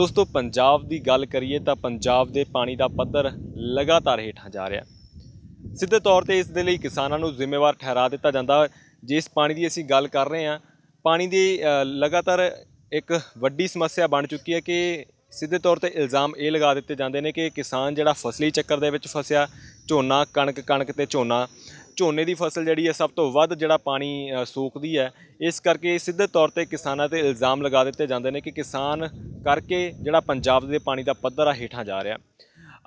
ਦੋਸਤੋ ਪੰਜਾਬ ਦੀ ਗੱਲ ਕਰੀਏ ਤਾਂ ਪੰਜਾਬ ਦੇ ਪਾਣੀ ਦਾ ਪੱਧਰ ਲਗਾਤਾਰ ਹੇਠਾਂ ਜਾ ਰਿਹਾ ਸਿੱਧੇ ਤੌਰ ਤੇ ਇਸ ਦੇ ਲਈ ਕਿਸਾਨਾਂ ਨੂੰ ਜ਼ਿੰਮੇਵਾਰ ਠਹਿਰਾ ਦਿੱਤਾ ਜਾਂਦਾ ਜਿਸ ਪਾਣੀ ਦੀ ਅਸੀਂ ਗੱਲ ਕਰ ਰਹੇ ਹਾਂ ਪਾਣੀ ਦੀ ਲਗਾਤਾਰ ਇੱਕ ਵੱਡੀ ਸਮੱਸਿਆ ਬਣ ਚੁੱਕੀ ਹੈ ਕਿ ਸਿੱਧੇ ਤੌਰ ਤੇ ਇਲਜ਼ਾਮ ਇਹ ਲਗਾ ਦਿੱਤੇ ਜਾਂਦੇ ਨੇ ਕਿ ਕਿਸਾਨ ਜਿਹੜਾ ਫਸਲੀ ਚੱਕਰ ਦੇ ਵਿੱਚ ਫਸਿਆ ਝੋਨਾ ਕਣਕ ਕਣਕ ਤੇ ਝੋਨਾ ਝੋਨੇ ਦੀ ਫਸਲ ਜਿਹੜੀ ਹੈ ਸਭ ਤੋਂ ਵੱਧ ਜਿਹੜਾ ਪਾਣੀ ਸੋਖਦੀ ਹੈ ਇਸ ਕਰਕੇ ਸਿੱਧੇ ਤੌਰ ਤੇ ਕਿਸਾਨਾਂ ਤੇ ਇਲਜ਼ਾਮ ਲਗਾ ਦਿੱਤੇ ਜਾਂਦੇ ਨੇ ਕਿ ਕਿਸਾਨ ਕਰਕੇ ਜਿਹੜਾ ਪੰਜਾਬ ਦੇ ਪਾਣੀ ਦਾ ਪੱਧਰ ਆ ਹੇਠਾਂ ਜਾ ਰਿਹਾ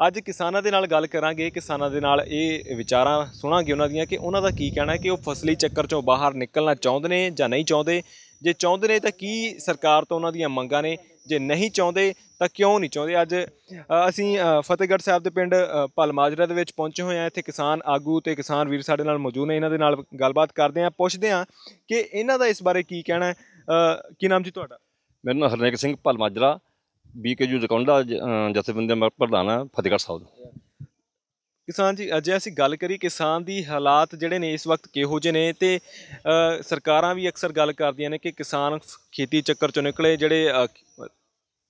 ਅੱਜ ਕਿਸਾਨਾਂ ਦੇ ਨਾਲ ਗੱਲ ਕਰਾਂਗੇ ਕਿਸਾਨਾਂ ਦੇ ਨਾਲ ਇਹ ਵਿਚਾਰਾਂ ਸੁਣਾਂਗੇ ਉਹਨਾਂ ਦੀਆਂ ਕਿ ਉਹਨਾਂ ਦਾ ਕੀ ਕਹਿਣਾ ਹੈ ਕਿ ਉਹ ਫਸਲੀ ਚੱਕਰ ਚੋਂ ਬਾਹਰ ਨਿਕਲਣਾ ਚਾਹੁੰਦੇ ਨੇ ਜਾਂ ਨਹੀਂ ਚਾਹੁੰਦੇ ਜੇ ਚਾਹੁੰਦੇ ਨੇ ਤਾਂ ਕੀ ਸਰਕਾਰ ਤੋਂ ਉਹਨਾਂ ਦੀਆਂ ਮੰਗਾਂ ਨੇ ਜੇ ਨਹੀਂ ਚਾਹੁੰਦੇ ਤਾਂ ਕਿਉਂ ਨਹੀਂ ਚਾਹੁੰਦੇ ਅੱਜ ਅਸੀਂ ਫਤਿਹਗੜ੍ਹ ਸਾਹਿਬ ਦੇ ਪਿੰਡ ਮਾਜਰਾ ਦੇ ਵਿੱਚ ਪਹੁੰਚੇ ਹੋਏ ਆ ਇੱਥੇ ਕਿਸਾਨ ਆਗੂ ਤੇ ਕਿਸਾਨ ਵੀਰ ਸਾਡੇ ਨਾਲ ਮੌਜੂਦ ਨੇ ਇਹਨਾਂ ਦੇ ਨਾਲ ਗੱਲਬਾਤ ਕਰਦੇ ਆ ਪੁੱਛਦੇ ਆ ਕਿ ਇਹਨਾਂ ਦਾ ਇਸ ਬਾਰੇ ਕੀ ਕਹਿਣਾ ਹੈ ਕੀ ਨਾਮ ਜੀ ਤੁਹਾਡਾ ਮੇਰਾ ਨਾਮ ਹਰਨੇਕ ਸਿੰਘ ਮਾਜਰਾ ਬੀਕੇਯੂ ਜਕੌਂਡਾ ਜਥੇਬੰਦੀ ਦਾ ਪ੍ਰਧਾਨ ਆ ਫਤਿਹਗੜ੍ਹ ਸਾਹਿਬ ਦਾ ਕਿਸਾਨ ਜੀ ਅੱਜ ਅਸੀਂ ਗੱਲ ਕਰੀ ਕਿਸਾਨ ਦੀ ਹਾਲਾਤ ਜਿਹੜੇ ਨੇ ਇਸ ਵਕਤ ਕਿਹੋ ਜਿਹੇ ਨੇ ਤੇ ਸਰਕਾਰਾਂ ਵੀ ਅਕਸਰ ਗੱਲ ਕਰਦੀਆਂ ਨੇ ਕਿ ਕਿਸਾਨ ਖੇਤੀ ਚੱਕਰ ਚੋਂ ਨਿਕਲੇ ਜਿਹੜੇ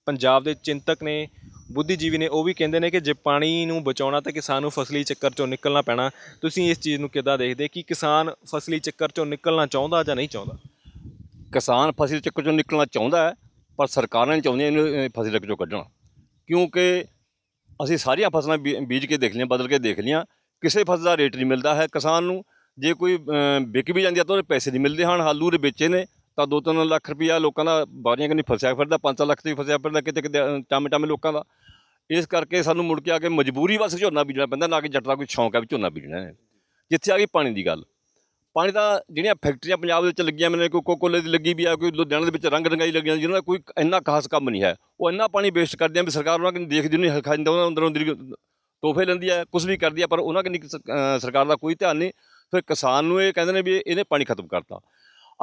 ਪੰਜਾਬ ਦੇ ਚਿੰਤਕ ਨੇ ਬੁੱਧੀਜੀਵੀ ਨੇ ਉਹ ਵੀ ਕਹਿੰਦੇ ਨੇ ਕਿ ਜੇ ਪਾਣੀ ਨੂੰ ਬਚਾਉਣਾ ਤਾਂ ਕਿਸਾਨ ਨੂੰ ਫਸਲੀ ਚੱਕਰ ਚੋਂ ਨਿਕਲਣਾ ਪੈਣਾ ਤੁਸੀਂ ਇਸ ਚੀਜ਼ ਨੂੰ ਕਿੱਦਾਂ ਦੇਖਦੇ ਕਿ ਕਿਸਾਨ ਫਸਲੀ ਚੱਕਰ ਚੋਂ ਨਿਕਲਣਾ ਚਾਹੁੰਦਾ ਜਾਂ ਨਹੀਂ ਚਾਹੁੰਦਾ ਕਿਸਾਨ ਫਸਲੀ ਚੱਕਰ ਚੋਂ ਨਿਕਲਣਾ ਚਾਹੁੰਦਾ ਹੈ ਪਰ ਸਰਕਾਰਾਂ ਚਾਹੁੰਦੀਆਂ ਇਹਨੂੰ ਫਸਲੀ ਚੱਕਰ ਚੋਂ ਕੱਢਣਾ ਕਿਉਂਕਿ ਅਸੀਂ ਸਾਰੀਆਂ ਫਸਲਾਂ ਬੀਜ ਕੇ ਦੇਖ ਲਈਆਂ ਬਦਲ ਕੇ ਦੇਖ ਲਈਆਂ ਕਿਸੇ ਫਸਲ ਦਾ ਰੇਟ ਨਹੀਂ ਮਿਲਦਾ ਹੈ ਕਿਸਾਨ ਨੂੰ ਜੇ ਕੋਈ ਵਿਕ ਵੀ ਜਾਂਦੀ ਹੈ ਤਾਂ ਉਹਦੇ ਪੈਸੇ ਨਹੀਂ ਮਿਲਦੇ ਹਨ ਹਾਲੂ ਦੇ ਵੇਚੇ ਨੇ ਤਾਂ 2-3 ਲੱਖ ਰੁਪਇਆ ਲੋਕਾਂ ਦਾ ਬਾਰੀਆਂ ਕਿੰਨੀ ਫਸਿਆ ਫਿਰਦਾ 5 ਲੱਖ ਤੇ ਫਸਿਆ ਫਿਰਦਾ ਕਿਤੇ ਕਿਤੇ ਟਾਮੇ ਟਾਮੇ ਲੋਕਾਂ ਦਾ ਇਸ ਕਰਕੇ ਸਾਨੂੰ ਮੁੜ ਕੇ ਆ ਕੇ ਮਜਬੂਰੀ ਵਸ ਝੋਨਾ ਬੀਜਣਾ ਪੈਂਦਾ ਨਾ ਕਿ ਜੱਟ ਦਾ ਕੋਈ ਸ਼ੌਂਕ ਹੈ ਵੀ ਝੋਨਾ ਬੀਜਣਾ ਹੈ ਜਿੱਥੇ ਆ ਗਈ ਪਾਣੀ ਦੀ ਗੱਲ ਪਾਣੀ ਦਾ ਜਿਹੜੀਆਂ ਫੈਕਟਰੀਆਂ ਪੰਜਾਬ ਦੇ ਵਿੱਚ ਲੱਗੀਆਂ ਮੈਨੇ ਕੋਈ ਕੋਕੋਲੇ ਦੀ ਲੱਗੀ ਵੀ ਆ ਕੋਈ ਲੁਧਿਆਣਾ ਦੇ ਵਿੱਚ ਰੰਗ ਰੰਗਾਈ ਲੱਗੀਆਂ ਜਿਹਨਾਂ ਦਾ ਕੋਈ ਇੰਨਾ ਖਾਸ ਕੰਮ ਨਹੀਂ ਹੈ ਉਹ ਇੰਨਾ ਪਾਣੀ ਵੇਸਟ ਕਰਦੇ ਆ ਵੀ ਸਰਕਾਰ ਉਹਨਾਂ ਨੂੰ ਦੇਖਦੀ ਨਹੀਂ ਜਾਂਦਾ ਉਹਨਾਂ ਅੰਦਰੋਂ ਦੀ ਤੋਹਫੇ ਲੈਂਦੀ ਆ ਕੁਝ ਵੀ ਕਰਦੀ ਆ ਪਰ ਉਹਨਾਂ ਕਿ ਸਰਕਾਰ ਦਾ ਕੋਈ ਧਿਆਨ ਨਹੀਂ ਫਿਰ ਕਿਸਾਨ ਨੂੰ ਇਹ ਕਹਿੰਦੇ ਨੇ ਵੀ ਇਹਨੇ ਪਾਣੀ ਖਤਮ ਕਰਤਾ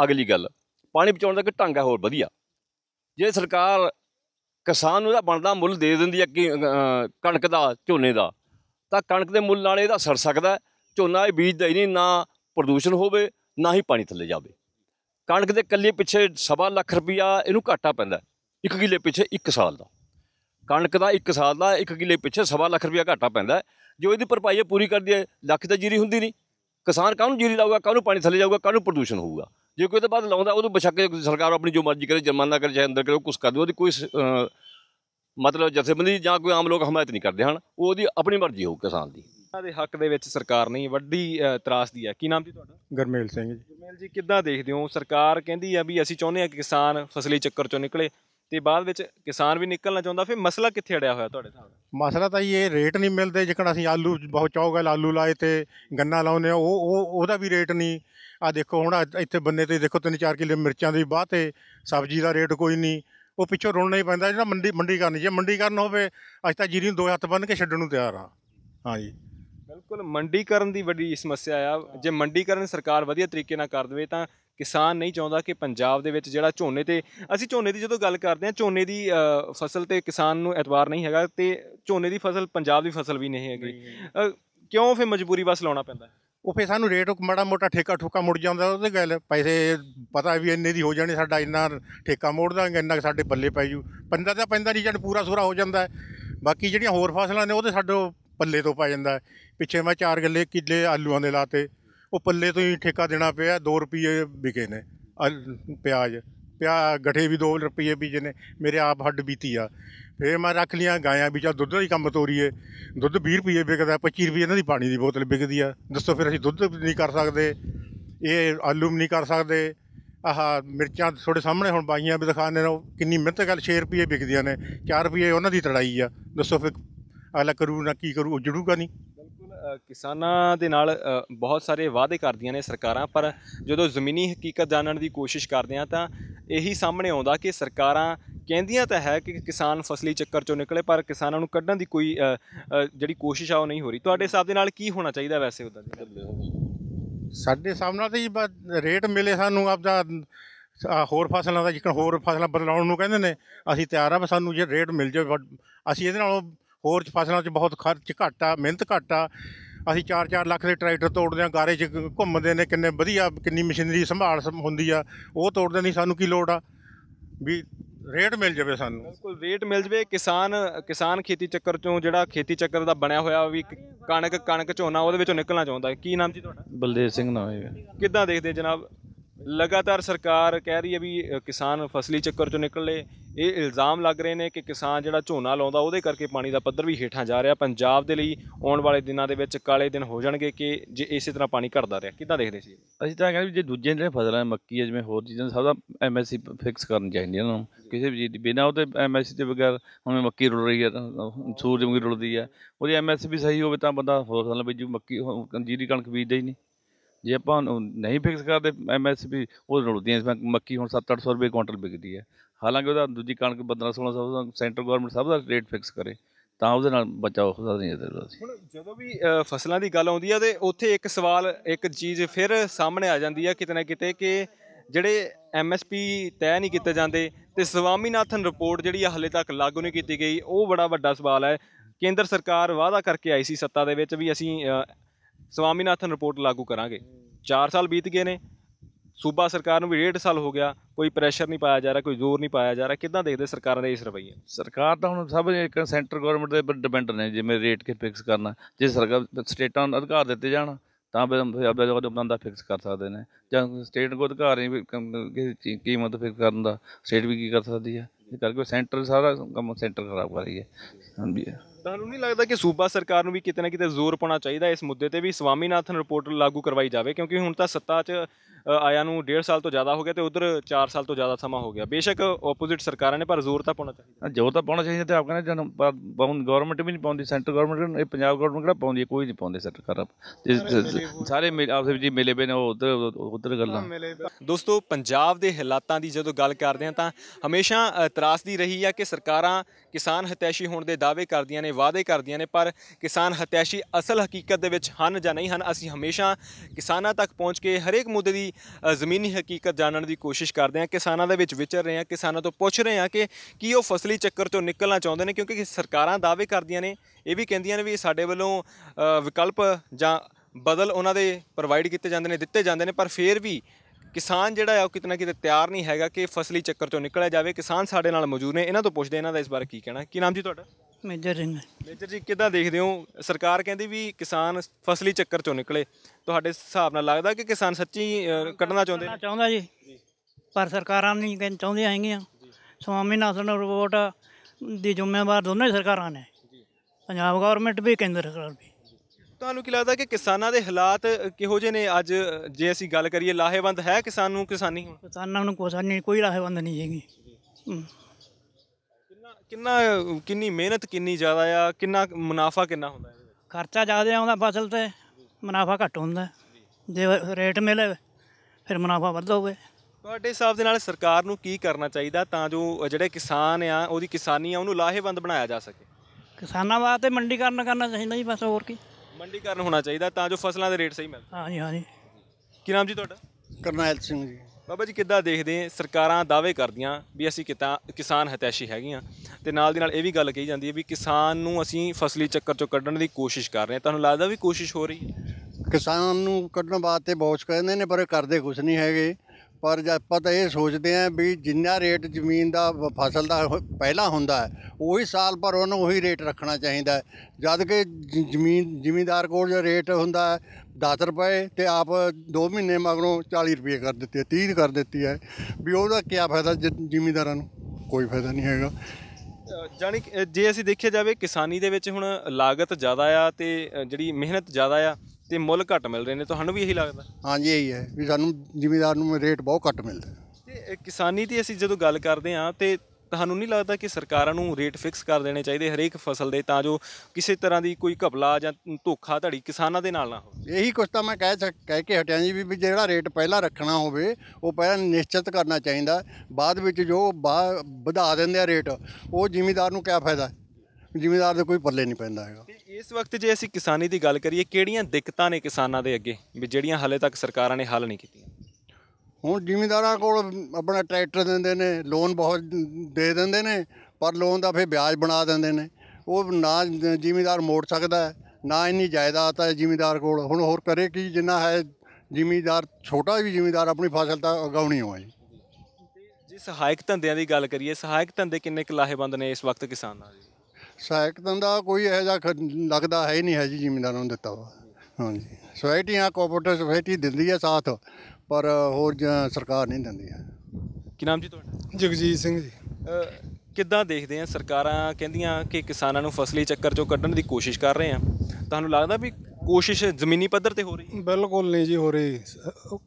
ਅਗਲੀ ਗੱਲ ਪਾਣੀ ਬਚਾਉਣ ਦਾ ਕਿ ਢੰਗ ਹੈ ਹੋਰ ਵਧੀਆ ਜੇ ਸਰਕਾਰ ਕਿਸਾਨ ਨੂੰ ਇਹਦਾ ਬਣਦਾ ਮੁੱਲ ਦੇ ਦਿੰਦੀ ਆ ਕਿ ਕਣਕ ਦਾ ਝੋਨੇ ਦਾ ਤਾਂ ਕਣਕ ਦੇ ਮੁੱਲ ਨਾਲ ਇਹਦਾ ਸੜ ਸਕਦਾ ਝੋਨਾ ਇਹ ਬੀਜਦਾ ਹੀ ਨਹੀਂ ਨਾ ਪ੍ਰਦੂਸ਼ਣ ਹੋਵੇ ਨਾ ਹੀ ਪਾਣੀ ਥੱਲੇ ਜਾਵੇ ਕਣਕ ਦੇ ਕੱਲੇ ਪਿੱਛੇ ਸਵਾ ਲੱਖ ਰੁਪਇਆ ਇਹਨੂੰ ਘਾਟਾ ਪੈਂਦਾ ਇੱਕ ਕਿੱਲੇ ਪਿੱਛੇ ਇੱਕ ਸਾਲ ਦਾ ਕਣਕ ਦਾ ਇੱਕ ਸਾਲ ਦਾ ਇੱਕ ਕਿੱਲੇ ਪਿੱਛੇ ਸਵਾ ਲੱਖ ਰੁਪਇਆ ਘਾਟਾ ਪੈਂਦਾ ਜੋ ਇਹਦੀ ਭਰਪਾਈ ਪੂਰੀ ਕਰਦੀ ਹੈ ਲੱਖ ਤਾਂ ਜੀਰੀ ਹੁੰਦੀ ਨਹੀਂ ਕਿਸਾਨ ਕਾਹਨੂੰ ਜੀਰੀ ਲਾਊਗਾ ਕਾਹਨੂੰ ਪਾਣੀ ਥੱਲੇ ਜਾਊਗਾ ਕਾਹਨੂੰ ਪ੍ਰਦੂਸ਼ਣ ਹੋਊਗਾ ਜੇ ਕੋਈ ਤਾਂ ਬਾਅਦ ਲਾਉਂਦਾ ਉਹਨੂੰ ਬਿਸ਼ੱਕ ਸਰਕਾਰ ਆਪਣੀ ਜੋ ਮਰਜ਼ੀ ਕਰੇ ਜੁਰਮਾਨਾ ਕਰੇ ਚਾਹੇ ਅੰਦਰ ਕਰੇ ਕੁਝ ਕਰ ਦੇ ਉਹਦੀ ਕੋਈ ਮਤਲਬ ਜਥੇਬੰਦੀ ਜਾਂ ਕੋਈ ਆਮ ਲੋਕ ਹਮਾਇਤ ਨਹੀਂ ਕਰਦੇ ਹਨ ਉਹਦੀ ਆਪਣੀ ਮਰਜ਼ੀ ਹੋਊ ਕਿਸਾਨ ਦੀ ਇਹਨਾਂ ਦੇ ਹੱਕ ਦੇ ਵਿੱਚ ਸਰਕਾਰ ਨਹੀਂ ਵੱਡੀ ਤਰਾਸਦੀ ਆ ਕੀ ਨਾਮ ਜੀ ਤੁਹਾਡਾ ਗਰਮੇਲ ਸਿੰਘ ਜੀ ਗਰਮੇਲ ਜੀ ਕਿੱਦਾਂ ਦੇਖਦੇ ਹੋ ਸਰਕਾਰ ਕਹਿੰਦੀ ਆ ਵੀ ਅਸੀਂ ਚਾਹੁੰਦੇ ਆ ਕਿ ਕਿਸਾਨ ਫਸਲੀ ਚੱਕਰ ਚੋਂ ਨਿਕਲੇ ਤੇ ਬਾਅਦ ਵਿੱਚ ਕਿਸਾਨ ਵੀ ਨਿਕਲਣਾ ਚਾਹੁੰਦਾ ਫਿਰ ਮਸਲਾ ਕਿੱਥੇ ਅੜਿਆ ਹੋਇਆ ਤੁਹਾਡੇ ਸਾਹਮਣੇ ਮਸਲਾ ਤਾਂ ਇਹ ਰੇਟ ਨਹੀਂ ਮਿਲਦੇ ਜਿਕਣ ਅਸੀਂ ਆਲੂ ਬਹੁਤ ਚਾਹੋਗੇ ਆਲੂ ਲਾਏ ਤੇ ਗੰਨਾ ਲਾਉਨੇ ਉਹ ਉਹ ਉਹਦਾ ਵੀ ਰੇਟ ਨਹੀਂ ਆ ਦੇਖੋ ਹੁਣ ਇੱਥੇ ਬੰਨੇ ਤੇ ਦੇਖੋ 3-4 ਕਿਲੋ ਮਿਰਚਾਂ ਦੀ ਬਾਤ ਤੇ ਸਬਜ਼ੀ ਦਾ ਰੇਟ ਕੋਈ ਨਹੀਂ ਉਹ ਪਿੱਛੋਂ ਰੋਣਾ ਹੀ ਪੈਂਦਾ ਜਿਹੜਾ ਮੰਡੀ ਮੰਡੀ ਕਰਨੀ ਜੇ ਮੰਡੀ ਕਰਨ ਹੋਵੇ ਅੱਜ ਤਾਂ ਜੀਰੀ ਨੂੰ ਦੋ ਹੱਥ ਬੰਨ ਕੇ ਛੱਡਣ ਨੂੰ ਤਿਆਰ ਆ ਹਾਂਜੀ ਬਿਲਕੁਲ ਮੰਡੀਕਰਨ ਦੀ ਵੱਡੀ ਸਮੱਸਿਆ ਆ ਜੇ ਮੰਡੀਕਰਨ ਸਰਕਾਰ ਵਧੀਆ ਤਰੀਕੇ ਨਾਲ ਕਰ ਦੇਵੇ ਤਾਂ ਕਿਸਾਨ ਨਹੀਂ ਚਾਹੁੰਦਾ ਕਿ ਪੰਜਾਬ ਦੇ ਵਿੱਚ ਜਿਹੜਾ ਝੋਨੇ ਤੇ ਅਸੀਂ ਝੋਨੇ ਦੀ ਜਦੋਂ ਗੱਲ ਕਰਦੇ ਆ ਝੋਨੇ ਦੀ ਫਸਲ ਤੇ ਕਿਸਾਨ ਨੂੰ ਐਤਵਾਰ ਨਹੀਂ ਹੈਗਾ ਤੇ ਝੋਨੇ ਦੀ ਫਸਲ ਪੰਜਾਬ ਦੀ ਫਸਲ ਵੀ ਨਹੀਂ ਹੈਗੀ ਕਿਉਂ ਫੇ ਮਜਬੂਰੀ ਬਸ ਲਾਉਣਾ ਪੈਂਦਾ ਉਹ ਫੇ ਸਾਨੂੰ ਰੇਟ ਮਾੜਾ ਮੋਟਾ ਠੇਕਾ ਠੁਕਾ ਮੁੜ ਜਾਂਦਾ ਉਹਦੇ ਗੱਲ ਪੈਸੇ ਪਤਾ ਵੀ ਇੰਨੇ ਦੀ ਹੋ ਜਾਣੀ ਸਾਡਾ ਇੰਨਾ ਠੇਕਾ ਮੋੜ ਦਾਂਗੇ ਇੰਨਾ ਸਾਡੇ ਬੱਲੇ ਪੈ ਜੂ ਪੰਦਾ ਤਾਂ ਪੈਂਦਾ ਨਹੀਂ ਜਦ ਪੂਰਾ ਸੂਰਾ ਹੋ ਜਾਂਦਾ ਬਾਕੀ ਜਿਹੜੀਆਂ ਹੋਰ ਫਸਲਾਂ ਨੇ ਉਹ ਤੇ ਸਾਡੇ ਪੱਲੇ ਤੋਂ ਪੈ ਜਾਂਦਾ ਪਿੱਛੇ ਮੈਂ ਚਾਰ ਗੱਲੇ ਕਿੱਲੇ ਆਲੂਆਂ ਦੇ ਲਾਤੇ ਉਹ ਪੱਲੇ ਤੋਂ ਹੀ ਠੇਕਾ ਦੇਣਾ ਪਿਆ 2 ਰੁਪਏ ਵਿਕੇ ਨੇ ਪਿਆਜ਼ ਪਿਆ ਗਠੇ ਵੀ 2 ਰੁਪਏ ਬੀਜੇ ਨੇ ਮੇਰੇ ਆਪ ਹੱਡ ਬੀਤੀ ਆ ਫੇਰ ਮੈਂ ਰੱਖ ਲਿਆ ਗਾਇਆਂ ਵੀ ਚਾ ਦੁੱਧ ਦਾ ਹੀ ਕੰਮ ਤੋਰੀਏ ਦੁੱਧ 20 ਰੁਪਏ ਵਿਕਦਾ 25 ਰੁਪਏ ਇਹਨਾਂ ਦੀ ਪਾਣੀ ਦੀ ਬੋਤਲ ਵਿਕਦੀ ਆ ਦੱਸੋ ਫਿਰ ਅਸੀਂ ਦੁੱਧ ਨਹੀਂ ਕਰ ਸਕਦੇ ਇਹ ਆਲੂ ਨਹੀਂ ਕਰ ਸਕਦੇ ਆਹ ਮਿਰਚਾਂ ਤੁਹਾਡੇ ਸਾਹਮਣੇ ਹੁਣ ਬਾਈਆਂ ਵੀ ਦਿਖਾਉਂਦੇ ਨੇ ਕਿੰਨੀ ਮਿਹਨਤ ਗੱਲ 6 ਰੁਪਏ ਵਿਕਦੀਆਂ ਨੇ 4 ਰੁਪਏ ਉਹਨਾਂ ਦੀ ਤੜਾਈ ਆ ਦੱਸੋ ਫਿਰ ਅਗਲਾ ਕਰੂ ਨਾ ਕੀ ਕਰੂ ਉਜੜੂਗਾ ਨਹੀਂ ਕਿਸਾਨਾਂ ਦੇ ਨਾਲ ਬਹੁਤ ਸਾਰੇ ਵਾਅਦੇ ਕਰਦੀਆਂ ਨੇ ਸਰਕਾਰਾਂ ਪਰ ਜਦੋਂ ਜ਼ਮੀਨੀ ਹਕੀਕਤ ਜਾਣਨ ਦੀ ਕੋਸ਼ਿਸ਼ ਕਰਦੇ ਆ ਤਾਂ ਇਹੀ ਸਾਹਮਣੇ ਆਉਂਦਾ ਕਿ ਸਰਕਾਰਾਂ ਕਹਿੰਦੀਆਂ ਤਾਂ ਹੈ ਕਿ ਕਿਸਾਨ ਫਸਲੀ ਚੱਕਰ ਚੋਂ ਨਿਕਲੇ ਪਰ ਕਿਸਾਨਾਂ ਨੂੰ ਕੱਢਣ ਦੀ ਕੋਈ ਜਿਹੜੀ ਕੋਸ਼ਿਸ਼ ਆ ਉਹ ਨਹੀਂ ਹੋ ਰਹੀ ਤੁਹਾਡੇ ਹਿਸਾਬ ਦੇ ਨਾਲ ਕੀ ਹੋਣਾ ਚਾਹੀਦਾ ਵੈਸੇ ਉਦਾਂ ਸਾਡੇ ਹਿਸਾਬ ਨਾਲ ਤਾਂ ਜੀ ਰੇਟ ਮਿਲੇ ਸਾਨੂੰ ਆਪਦਾ ਹੋਰ ਫਸਲਾਂ ਦਾ ਜਿੱਕਣ ਹੋਰ ਫਸਲਾਂ ਬਦਲਾਉਣ ਨੂੰ ਕਹਿੰਦੇ ਨੇ ਅਸੀਂ ਤਿਆਰ ਆ ਸਾਨੂੰ ਜੇ ਰੇਟ ਮਿਲ ਜਾਵੇ ਅਸੀਂ ਇਹਦੇ ਨਾਲੋਂ ਹੋਰ ਫਸਲਾਂ 'ਚ ਬਹੁਤ ਖਰਚ ਘੱਟ ਆ ਮਿਹਨਤ ਘੱਟ ਆ ਅਸੀਂ 4-4 ਲੱਖ ਦੇ ਟਰੈਕਟਰ ਤੋੜਦੇ ਆ ਗਾਰੇ 'ਚ ਘੁੰਮਦੇ ਨੇ ਕਿੰਨੇ ਵਧੀਆ ਕਿੰਨੀ ਮਸ਼ੀਨਰੀ ਸੰਭਾਲ ਹੁੰਦੀ ਆ ਉਹ ਤੋੜਦੇ ਨਹੀਂ ਸਾਨੂੰ ਕੀ ਲੋੜ ਆ ਵੀ ਰੇਟ ਮਿਲ ਜਾਵੇ ਸਾਨੂੰ ਬਿਲਕੁਲ ਰੇਟ ਮਿਲ ਜਾਵੇ ਕਿਸਾਨ ਕਿਸਾਨ ਖੇਤੀ ਚੱਕਰ ਚੋਂ ਜਿਹੜਾ ਖੇਤੀ ਚੱਕਰ ਦਾ ਬਣਿਆ ਹੋਇਆ ਵੀ ਕਣਕ ਕਣਕ ਝੋਨਾ ਉਹਦੇ ਵਿੱਚੋਂ ਨਿਕਲਣਾ ਚਾਹੁੰਦਾ ਕੀ ਨਾਮ ਜੀ ਤੁਹਾਡਾ ਬਲਦੇਵ ਸਿੰਘ ਨਾਮ ਹੈ ਕਿੱਦਾਂ ਦੇਖਦੇ ਜਨਾਬ ਲਗਾਤਾਰ ਸਰਕਾਰ ਕਹਿ ਰਹੀ ਹੈ ਵੀ ਕਿਸਾਨ ਫਸਲੀ ਚੱਕਰ ਚੋਂ ਨਿਕਲ ਲੇ ਇਹ ਇਲਜ਼ਾਮ ਲੱਗ ਰਹੇ ਨੇ ਕਿ ਕਿਸਾਨ ਜਿਹੜਾ ਝੋਨਾ ਲਾਉਂਦਾ ਉਹਦੇ ਕਰਕੇ ਪਾਣੀ ਦਾ ਪੱਧਰ ਵੀ ਹੇਠਾਂ ਜਾ ਰਿਹਾ ਪੰਜਾਬ ਦੇ ਲਈ ਆਉਣ ਵਾਲੇ ਦਿਨਾਂ ਦੇ ਵਿੱਚ ਕਾਲੇ ਦਿਨ ਹੋ ਜਾਣਗੇ ਕਿ ਜੇ ਇਸੇ ਤਰ੍ਹਾਂ ਪਾਣੀ ਘਟਦਾ ਰਿਹਾ ਕਿੱਦਾਂ ਦੇਖਦੇ ਸੀ ਅਸੀਂ ਤਾਂ ਕਹਿੰਦੇ ਵੀ ਜੇ ਦੂਜੇ ਜਿਹੜੇ ਫਸਲਾਂ ਮੱਕੀ ਹੈ ਜਿਵੇਂ ਹੋਰ ਚੀਜ਼ਾਂ ਸਭ ਦਾ ਐਮਐਸਸੀ ਫਿਕਸ ਕਰਨੀ ਚਾਹੀਦੀ ਇਹਨਾਂ ਨੂੰ ਕਿਸੇ ਵੀ ਚੀਜ਼ ਦੀ ਬਿਨਾਂ ਉਹਦੇ ਐਮਐਸਸੀ ਦੇ ਬਗੈਰ ਹੁਣ ਮੱਕੀ ਰੁਲ ਰਹੀ ਹੈ ਸੂਰਜਮੁਖੀ ਰੁਲਦੀ ਹੈ ਉਹਦੀ ਐਮਐਸਸੀ ਵੀ ਸਹੀ ਹੋਵੇ ਤਾਂ ਬੰਦਾ ਫਸਲਾਂ ਬੀਜੂ ਮੱਕੀ ਜੀਰੀ ਕਣਕ ਬੀਜਦਾ ਹੀ ਨਹੀਂ ਜੇ ਆਪਾਂ ਨਹੀਂ ਫਿਕਸ ਕਰਦੇ ਐਮਐਸਪੀ ਉਹ ਰੁਲਦੀਆਂ ਮੱਕੀ ਹੁਣ 7-800 ਰੁਪਏ ਕੁਇੰਟਲ ਵਿਕਦੀ ਹੈ ਹਾਲਾਂਕਿ ਉਹਦਾ ਦੂਜੀ ਕਣਕ 15 1600 ਦਾ ਸੈਂਟਰ ਗਵਰਨਮੈਂਟ ਸਭ ਦਾ ਰੇਟ ਫਿਕਸ ਕਰੇ ਤਾਂ ਉਹਦੇ ਨਾਲ ਬਚਾ ਹੋ ਸਕਦਾ ਨਹੀਂ ਇਹਦੇ ਸੀ ਹੁਣ ਜਦੋਂ ਵੀ ਫਸਲਾਂ ਦੀ ਗੱਲ ਆਉਂਦੀ ਆ ਤੇ ਉੱਥੇ ਇੱਕ ਸਵਾਲ ਇੱਕ ਚੀਜ਼ ਫਿਰ ਸਾਹਮਣੇ ਆ ਜਾਂਦੀ ਆ ਕਿਤੇ ਕਿਤੇ ਕਿ ਜਿਹੜੇ ਐਮਐਸਪੀ ਤੈਅ ਨਹੀਂ ਕੀਤੇ ਜਾਂਦੇ ਤੇ ਸਵਾਮੀਨਾਥਨ ਰਿਪੋਰਟ ਜਿਹੜੀ ਆ ਹਲੇ ਤੱਕ ਲਾਗੂ ਨਹੀਂ ਕੀਤੀ ਗਈ ਉਹ ਬੜਾ ਵੱਡਾ ਸਵਾਲ ਹੈ ਕੇਂਦਰ ਸਰਕਾਰ ਵਾਅਦਾ ਕਰਕੇ ਆਈ ਸੀ ਸੱਤਾ ਦੇ ਵਿੱਚ ਵੀ ਅਸੀਂ ਸਵਾਮੀਨਾਥਨ ਰਿਪੋਰਟ ਲਾਗੂ ਕਰਾਂਗੇ 4 ਸਾਲ ਬੀਤ ਗਏ ਨੇ ਸੂਬਾ ਸਰਕਾਰ ਨੂੰ ਵੀ 1.5 ਸਾਲ ਹੋ ਗਿਆ ਕੋਈ ਪ੍ਰੈਸ਼ਰ ਨਹੀਂ ਪਾਇਆ ਜਾ ਰਿਹਾ ਕੋਈ ਜ਼ੋਰ ਨਹੀਂ ਪਾਇਆ ਜਾ ਰਿਹਾ ਕਿੱਦਾਂ ਦੇਖਦੇ ਸਰਕਾਰਾਂ ਦੇ ਇਸ ਰਵਈਏ ਸਰਕਾਰ ਤਾਂ ਹੁਣ ਸਭ ਇੱਕ ਸੈਂਟਰ ਗਵਰਨਮੈਂਟ ਦੇ ਉੱਪਰ ਡਿਪੈਂਡ ਨੇ ਜਿਵੇਂ ਰੇਟ ਕੇ ਫਿਕਸ ਕਰਨਾ ਜੇ ਸਰਕਾਰ ਸਟੇਟਾਂ ਨੂੰ ਅਧਿਕਾਰ ਦਿੱਤੇ ਜਾਣ ਤਾਂ ਫਿਰ ਬੰਦਾ ਫਿਕਸ ਕਰ ਸਕਦੇ ਨੇ ਜਾਂ ਸਟੇਟ ਕੋ ਅਧਿਕਾਰ ਨਹੀਂ ਕੀਮਤ ਫਿਕਸ ਕਰਨ ਦਾ ਸਟੇਟ ਵੀ ਕੀ ਕਰ ਸਕਦੀ ਹੈ ਇਹ ਕਰਕੇ ਸੈਂਟਰ ਸਾਰਾ ਕੰਮ ਸੈਂਟਰ ਖਰਾਬ ਕਰ ਰਹੀ ਹੈ ਹਾਂਜੀ ਤੁਹਾਨੂੰ ਨਹੀਂ ਲੱਗਦਾ ਕਿ ਸੂਬਾ ਸਰਕਾਰ ਨੂੰ ਵੀ ਕਿਤੇ ਨਾ ਕਿਤੇ ਜ਼ੋਰ ਪਾਉਣਾ ਚਾਹੀਦਾ ਇਸ ਮੁੱਦੇ ਤੇ ਵੀ ਸਵਾਮੀਨਾਥਨ ਰਿਪੋਰਟ ਲਾਗੂ ਕਰਵਾਈ ਜਾਵੇ ਕਿਉਂਕਿ ਹੁਣ ਤਾਂ ਸੱਤਾ 'ਚ ਆਇਆ ਨੂੰ 1.5 ਸਾਲ ਤੋਂ ਜ਼ਿਆਦਾ ਹੋ ਗਿਆ ਤੇ ਉਧਰ 4 ਸਾਲ ਤੋਂ ਜ਼ਿਆਦਾ ਸਮਾਂ ਹੋ ਗਿਆ ਬੇਸ਼ੱਕ ਆਪੋਜ਼ਿਟ ਸਰਕਾਰਾਂ ਨੇ ਪਰ ਜ਼ੋਰ ਤਾਂ ਪਾਉਣਾ ਚਾਹੀਦਾ ਜੋ ਤਾਂ ਪਾਉਣਾ ਚਾਹੀਦਾ ਤੇ ਆਪ ਕਹਿੰਦੇ ਜਨ ਗਵਰਨਮੈਂਟ ਵੀ ਨਹੀਂ ਪਾਉਂਦੀ ਸੈਂਟਰ ਗਵਰਨਮੈਂਟ ਇਹ ਪੰਜਾਬ ਗਵਰਨਮੈਂਟ ਕਿਹੜਾ ਪਾਉਂਦੀ ਹੈ ਕੋਈ ਨਹੀਂ ਪਾਉਂਦੀ ਸਰਕਾਰ ਸਾਰੇ ਮਿਲ- ਆਪਸ ਵਿੱਚ ਮਿਲੇ ਬੇ ਨੇ ਉਧਰ ਉਧਰ ਗੱਲਾਂ ਦੋਸਤੋ ਪੰਜਾਬ ਦੇ ਹਾਲਾਤਾਂ ਦੀ ਜਦੋਂ ਗੱਲ ਕਰਦੇ ਆ ਤਾਂ ਹਮੇਸ਼ਾ ਤਰਾਸਦੀ ਰਹੀ ਆ ਕਿ ਸਰਕਾਰਾਂ ਕਿਸਾਨ ਹਤੈਸ਼ੀ ਹੋਣ ਦੇ ਦਾਅਵੇ ਕਰਦੀਆਂ ਨੇ ਨੇ ਵਾਅਦੇ ਕਰਦੀਆਂ ਨੇ ਪਰ ਕਿਸਾਨ ਹਤਿਆਸ਼ੀ ਅਸਲ ਹਕੀਕਤ ਦੇ ਵਿੱਚ ਹਨ ਜਾਂ ਨਹੀਂ ਹਨ ਅਸੀਂ ਹਮੇਸ਼ਾ ਕਿਸਾਨਾਂ ਤੱਕ ਪਹੁੰਚ ਕੇ ਹਰੇਕ ਮੁੱਦੇ ਦੀ ਜ਼ਮੀਨੀ ਹਕੀਕਤ ਜਾਣਨ ਦੀ ਕੋਸ਼ਿਸ਼ ਕਰਦੇ ਹਾਂ ਕਿਸਾਨਾਂ ਦੇ ਵਿੱਚ ਵਿਚਰ ਰਹੇ ਹਾਂ ਕਿਸਾਨਾਂ ਤੋਂ ਪੁੱਛ ਰਹੇ ਹਾਂ ਕਿ ਕੀ ਉਹ ਫਸਲੀ ਚੱਕਰ ਤੋਂ ਨਿਕਲਣਾ ਚਾਹੁੰਦੇ ਨੇ ਕਿਉਂਕਿ ਸਰਕਾਰਾਂ ਦਾਅਵੇ ਕਰਦੀਆਂ ਨੇ ਇਹ ਵੀ ਕਹਿੰਦੀਆਂ ਨੇ ਵੀ ਸਾਡੇ ਵੱਲੋਂ ਵਿਕਲਪ ਜਾਂ ਬਦਲ ਉਹਨਾਂ ਦੇ ਪ੍ਰੋਵਾਈਡ ਕੀਤੇ ਜਾਂਦੇ ਨੇ ਦਿੱਤੇ ਜਾਂਦੇ ਨੇ ਪਰ ਫੇਰ ਵੀ ਕਿਸਾਨ ਜਿਹੜਾ ਹੈ ਉਹ ਕਿਤਨਾ ਕਿਤੇ ਤਿਆਰ ਨਹੀਂ ਹੈਗਾ ਕਿ ਫਸਲੀ ਚੱਕਰ ਚੋਂ ਨਿਕਲਿਆ ਜਾਵੇ ਕਿਸਾਨ ਸਾਡੇ ਨਾਲ ਮੌਜੂਦ ਨੇ ਇਹਨਾਂ ਤੋਂ ਪੁੱਛਦੇ ਇਹਨਾਂ ਦਾ ਇਸ ਬਾਰੇ ਕੀ ਕਹਿਣਾ ਕੀ ਨਾਮ ਜੀ ਤੁਹਾਡਾ ਮੇਜਰ ਜੀ ਮੇਜਰ ਜੀ ਕਿਦਾਂ ਦੇਖਦੇ ਹੋ ਸਰਕਾਰ ਕਹਿੰਦੀ ਵੀ ਕਿਸਾਨ ਫਸਲੀ ਚੱਕਰ ਚੋਂ ਨਿਕਲੇ ਤੁਹਾਡੇ ਹਿਸਾਬ ਨਾਲ ਲੱਗਦਾ ਕਿ ਕਿਸਾਨ ਸੱਚੀ ਕੱਢਣਾ ਚਾਹੁੰਦੇ ਨੇ ਚਾਹੁੰਦਾ ਜੀ ਪਰ ਸਰਕਾਰਾਂ ਨਹੀਂ ਕਹਿੰ- ਚਾਹੁੰਦੇ ਹੈਗੀਆਂ ਸਵਾਮੀ ਨਾਸਨ ਰਿਪੋਰਟ ਦੀ ਜ਼ਿੰਮੇਵਾਰ ਦੋਨੇ ਸਰਕਾਰਾਂ ਨੇ ਪੰਜਾਬ ਗਵਰਨਮੈਂਟ ਵੀ ਕੇਂਦਰ ਸਰਕਾਰ ਵੀ ਤੁਹਾਨੂੰ ਕੀ ਲੱਗਦਾ ਕਿ ਕਿਸਾਨਾਂ ਦੇ ਹਾਲਾਤ ਕਿਹੋ ਜਿਹੇ ਨੇ ਅੱਜ ਜੇ ਅਸੀਂ ਗੱਲ ਕਰੀਏ ਲਾਹੇਵੰਦ ਹੈ ਕਿਸਾਨ ਨੂੰ ਕਿਸਾਨੀ ਹੁਣ ਕਿਸਾਨਾਂ ਨੂੰ ਕੋਈ ਨਹੀਂ ਕੋਈ ਲਾਹੇਵੰਦ ਨਹੀਂ ਹੈਗੀ ਕਿੰਨਾ ਕਿੰਨੀ ਮਿਹਨਤ ਕਿੰਨੀ ਜ਼ਿਆਦਾ ਆ ਕਿੰਨਾ ਮੁਨਾਫਾ ਕਿੰਨਾ ਹੁੰਦਾ ਇਹਦੇ ਵਿੱਚ ਖਰਚਾ ਜ਼ਿਆਦਾ ਆਉਂਦਾ ਫਸਲ ਤੇ ਮੁਨਾਫਾ ਘੱਟ ਹੁੰਦਾ ਜੇ ਰੇਟ ਮਿਲੇ ਫਿਰ ਮੁਨਾਫਾ ਵੱਧ ਹੋਵੇ ਤੁਹਾਡੇ ਹਿਸਾਬ ਦੇ ਨਾਲ ਸਰਕਾਰ ਨੂੰ ਕੀ ਕਰਨਾ ਚਾਹੀਦਾ ਤਾਂ ਜੋ ਜਿਹੜੇ ਕਿਸਾਨ ਆ ਉਹਦੀ ਕਿਸਾਨੀ ਆ ਉਹਨੂੰ ਲਾਹੇਵੰਦ ਬਣਾਇਆ ਜਾ ਸਕੇ ਕਿਸਾਨਾਂ ਵਾਸਤੇ ਮੰਡੀਕਰਨ ਕਰਨਾ ਚਾਹੀਦਾ ਜੀ ਬਸ ਹੋਰ ਕੀ ਮੰਡੀਕਰਨ ਹੋਣਾ ਚਾਹੀਦਾ ਤਾਂ ਜੋ ਫਸਲਾਂ ਦੇ ਰੇਟ ਸਹੀ ਮਿਲਣ ਹਾਂਜੀ ਹਾਂਜੀ ਕੀ ਨਾਮ ਜੀ ਤੁਹਾਡਾ ਕਰਨੈਲ ਸਿੰਘ ਜੀ ਬਾਬਾ ਜੀ ਕਿੱਦਾਂ ਦੇਖਦੇ ਸਰਕਾਰਾਂ ਦਾਅਵੇ ਕਰਦੀਆਂ ਵੀ ਅਸੀਂ ਕਿਤਾ ਕਿਸਾਨ ਹਤੈਸ਼ੀ ਹੈਗੀਆਂ ਤੇ ਨਾਲ ਦੀ ਨਾਲ ਇਹ ਵੀ ਗੱਲ ਕਹੀ ਜਾਂਦੀ ਹੈ ਵੀ ਕਿਸਾਨ ਨੂੰ ਅਸੀਂ ਫਸਲੀ ਚੱਕਰ ਚੋਂ ਕੱਢਣ ਦੀ ਕੋਸ਼ਿਸ਼ ਕਰ ਰਹੇ ਹਾਂ ਤੁਹਾਨੂੰ ਲੱਗਦਾ ਵੀ ਕੋਸ਼ਿਸ਼ ਹੋ ਰਹੀ ਹੈ ਕਿਸਾਨ ਨੂੰ ਕੱਢਣ ਵਾਸਤੇ ਬਹੁਤ ਕਹਿੰਦੇ ਨੇ ਪਰ ਕਰਦੇ ਕੁਝ ਨਹੀਂ ਹੈਗੇ ਪਰ ਆਪਾਂ ਪਤਾ ਇਹ ਸੋਚਦੇ ਆਂ ਵੀ ਜਿੰਨਾ ਰੇਟ ਜ਼ਮੀਨ ਦਾ ਫਸਲ ਦਾ ਪਹਿਲਾਂ ਹੁੰਦਾ ਹੈ ਉਹੀ ਸਾਲ ਪਰ ਉਹਨੂੰ ਉਹੀ ਰੇਟ ਰੱਖਣਾ ਚਾਹੀਦਾ ਹੈ ਜਦ ਕਿ ਜ਼ਮੀਨ ਜ਼ਿਮੀਂਦਾਰ ਕੋਲ ਜੋ ਰੇਟ ਹੁੰਦਾ ਹੈ 10 ਰੁਪਏ ਤੇ ਆਪ 2 ਮਹੀਨੇ ਮਗਰੋਂ 40 ਰੁਪਏ ਕਰ ਦਿੱਤੇ 30 ਕਰ ਦਿੱਤੀ ਹੈ ਵੀ ਉਹਦਾ ਕੀ ਫਾਇਦਾ ਜ਼ਿਮੀਂਦਾਰਾਂ ਨੂੰ ਕੋਈ ਫਾਇਦਾ ਨਹੀਂ ਹੈਗਾ ਜਾਨੀ ਜੇ ਅਸੀਂ ਦੇਖਿਆ ਜਾਵੇ ਕਿਸਾਨੀ ਦੇ ਵਿੱਚ ਹੁਣ ਲਾਗਤ ਜ਼ਿਆਦਾ ਆ ਤੇ ਜਿਹੜੀ ਮਿਹਨਤ ਜ਼ਿਆਦਾ ਆ ਤੇ ਮੁੱਲ ਘੱਟ ਮਿਲ ਰਹੇ ਨੇ ਤੁਹਾਨੂੰ ਵੀ ਇਹੀ ਲੱਗਦਾ ਹਾਂਜੀ ਇਹੀ ਹੈ ਵੀ ਸਾਨੂੰ ਜ਼ਿਮੀਦਾਰ ਨੂੰ ਰੇਟ ਬਹੁਤ ਘੱਟ ਮਿਲਦਾ ਤੇ ਕਿਸਾਨੀ ਦੀ ਅਸੀਂ ਜਦੋਂ ਗੱਲ ਕਰਦੇ ਆਂ ਤੇ ਤੁਹਾਨੂੰ ਨਹੀਂ ਲੱਗਦਾ ਕਿ ਸਰਕਾਰਾਂ ਨੂੰ ਰੇਟ ਫਿਕਸ ਕਰ ਦੇਣੇ ਚਾਹੀਦੇ ਹਰੇਕ ਫਸਲ ਦੇ ਤਾਂ ਜੋ ਕਿਸੇ ਤਰ੍ਹਾਂ ਦੀ ਕੋਈ ਘਪਲਾ ਜਾਂ ਧੋਖਾ ਧੜੀ ਕਿਸਾਨਾਂ ਦੇ ਨਾਲ ਨਾ ਹੋਵੇ ਇਹੀ ਕੁਝ ਤਾਂ ਮੈਂ ਕਹਿ ਕਹਿ ਕੇ ਹਟਿਆ ਜੀ ਵੀ ਜਿਹੜਾ ਰੇਟ ਪਹਿਲਾਂ ਰੱਖਣਾ ਹੋਵੇ ਉਹ ਪਹਿਲਾਂ ਨਿਸ਼ਚਿਤ ਕਰਨਾ ਚਾਹੀਦਾ ਬਾਅਦ ਵਿੱਚ ਜੋ ਵਧਾ ਦਿੰਦੇ ਆ ਰੇਟ ਉਹ ਜ਼ਿਮੀਦਾਰ ਨੂੰ ਕਿਆ ਫਾਇਦਾ ਜ਼ਿਮੀਦਾਰ ਦੇ ਕੋਈ ਪੱਲੇ ਨਹੀਂ ਪੈਂਦਾ ਹੈਗਾ ਇਸ ਵਕਤ ਜੇ ਅਸੀਂ ਕਿਸਾਨੀ ਦੀ ਗੱਲ ਕਰੀਏ ਕਿਹੜੀਆਂ ਦਿੱਕਤਾਂ ਨੇ ਕਿਸਾਨਾਂ ਦੇ ਅੱਗੇ ਵੀ ਜਿਹੜੀਆਂ ਹਲੇ ਤੱਕ ਸਰਕਾਰਾਂ ਨੇ ਹੱਲ ਨਹੀਂ ਕੀਤੀਆਂ ਹੁਣ ਜ਼ਿਮੀਂਦਾਰਾਂ ਕੋਲ ਆਪਣਾ ਟਰੈਕਟਰ ਦਿੰਦੇ ਨੇ ਲੋਨ ਬਹੁਤ ਦੇ ਦਿੰਦੇ ਨੇ ਪਰ ਲੋਨ ਦਾ ਫਿਰ ਵਿਆਜ ਬਣਾ ਦਿੰਦੇ ਨੇ ਉਹ ਨਾ ਜ਼ਿਮੀਂਦਾਰ ਮੋੜ ਸਕਦਾ ਨਾ ਇੰਨੀ ਜਾਇਦਾਦ ਹੈ ਜ਼ਿਮੀਂਦਾਰ ਕੋਲ ਹੁਣ ਹੋਰ ਕਰੇ ਕੀ ਜਿੰਨਾ ਹੈ ਜ਼ਿਮੀਂਦਾਰ ਛੋਟਾ ਵੀ ਜ਼ਿਮੀਂਦਾਰ ਆਪਣੀ ਫਸਲ ਤਾਂ ਉਗਾਉਣੀ ਹੋਏ ਜੀ ਸਹਾਇਕ ਧੰਦਿਆਂ ਦੀ ਗੱਲ ਕਰੀਏ ਸਹਾਇਕ ਧੰਦੇ ਕਿੰਨੇ ਕਲਾਹੇਬੰਦ ਨੇ ਇਸ ਵਕਤ ਕਿਸਾਨਾਂ ਦੇ ਸਹਾਇਕ ਦੰਦਾ ਕੋਈ ਇਹੋ ਜਿਹਾ ਲੱਗਦਾ ਹੈ ਹੀ ਨਹੀਂ ਹੈ ਜੀ ਜ਼ਿਮੀਂਦਾਰਾਂ ਨੂੰ ਦਿੱਤਾ ਵਾ ਹਾਂਜੀ ਸੋਸਾਇਟੀਆਂ ਕੋਆਪਰੇਟਿਵ ਸੋਸਾਇਟੀ ਦਿੰਦੀ ਹੈ ਸਾਥ ਪਰ ਹੋਰ ਸਰਕਾਰ ਨਹੀਂ ਦਿੰਦੀ ਹੈ ਕੀ ਨਾਮ ਜੀ ਤੁਹਾਡਾ ਜਗਜੀਤ ਸਿੰਘ ਜੀ ਕਿੱਦਾਂ ਦੇਖਦੇ ਆ ਸਰਕਾਰਾਂ ਕਹਿੰਦੀਆਂ ਕਿ ਕਿਸਾਨਾਂ ਨੂੰ ਫਸਲੀ ਚੱਕਰ ਚੋਂ ਕੱਢਣ ਦੀ ਕੋਸ਼ਿਸ਼ ਕਰ ਰਹੇ ਆ ਤੁਹਾਨੂੰ ਲੱਗਦਾ ਵੀ ਕੋਸ਼ਿਸ਼ ਜ਼ਮੀਨੀ ਪੱਧਰ ਤੇ ਹੋ ਰਹੀ ਹੈ ਬਿਲਕੁਲ ਨਹੀਂ ਜੀ ਹੋ ਰਹੀ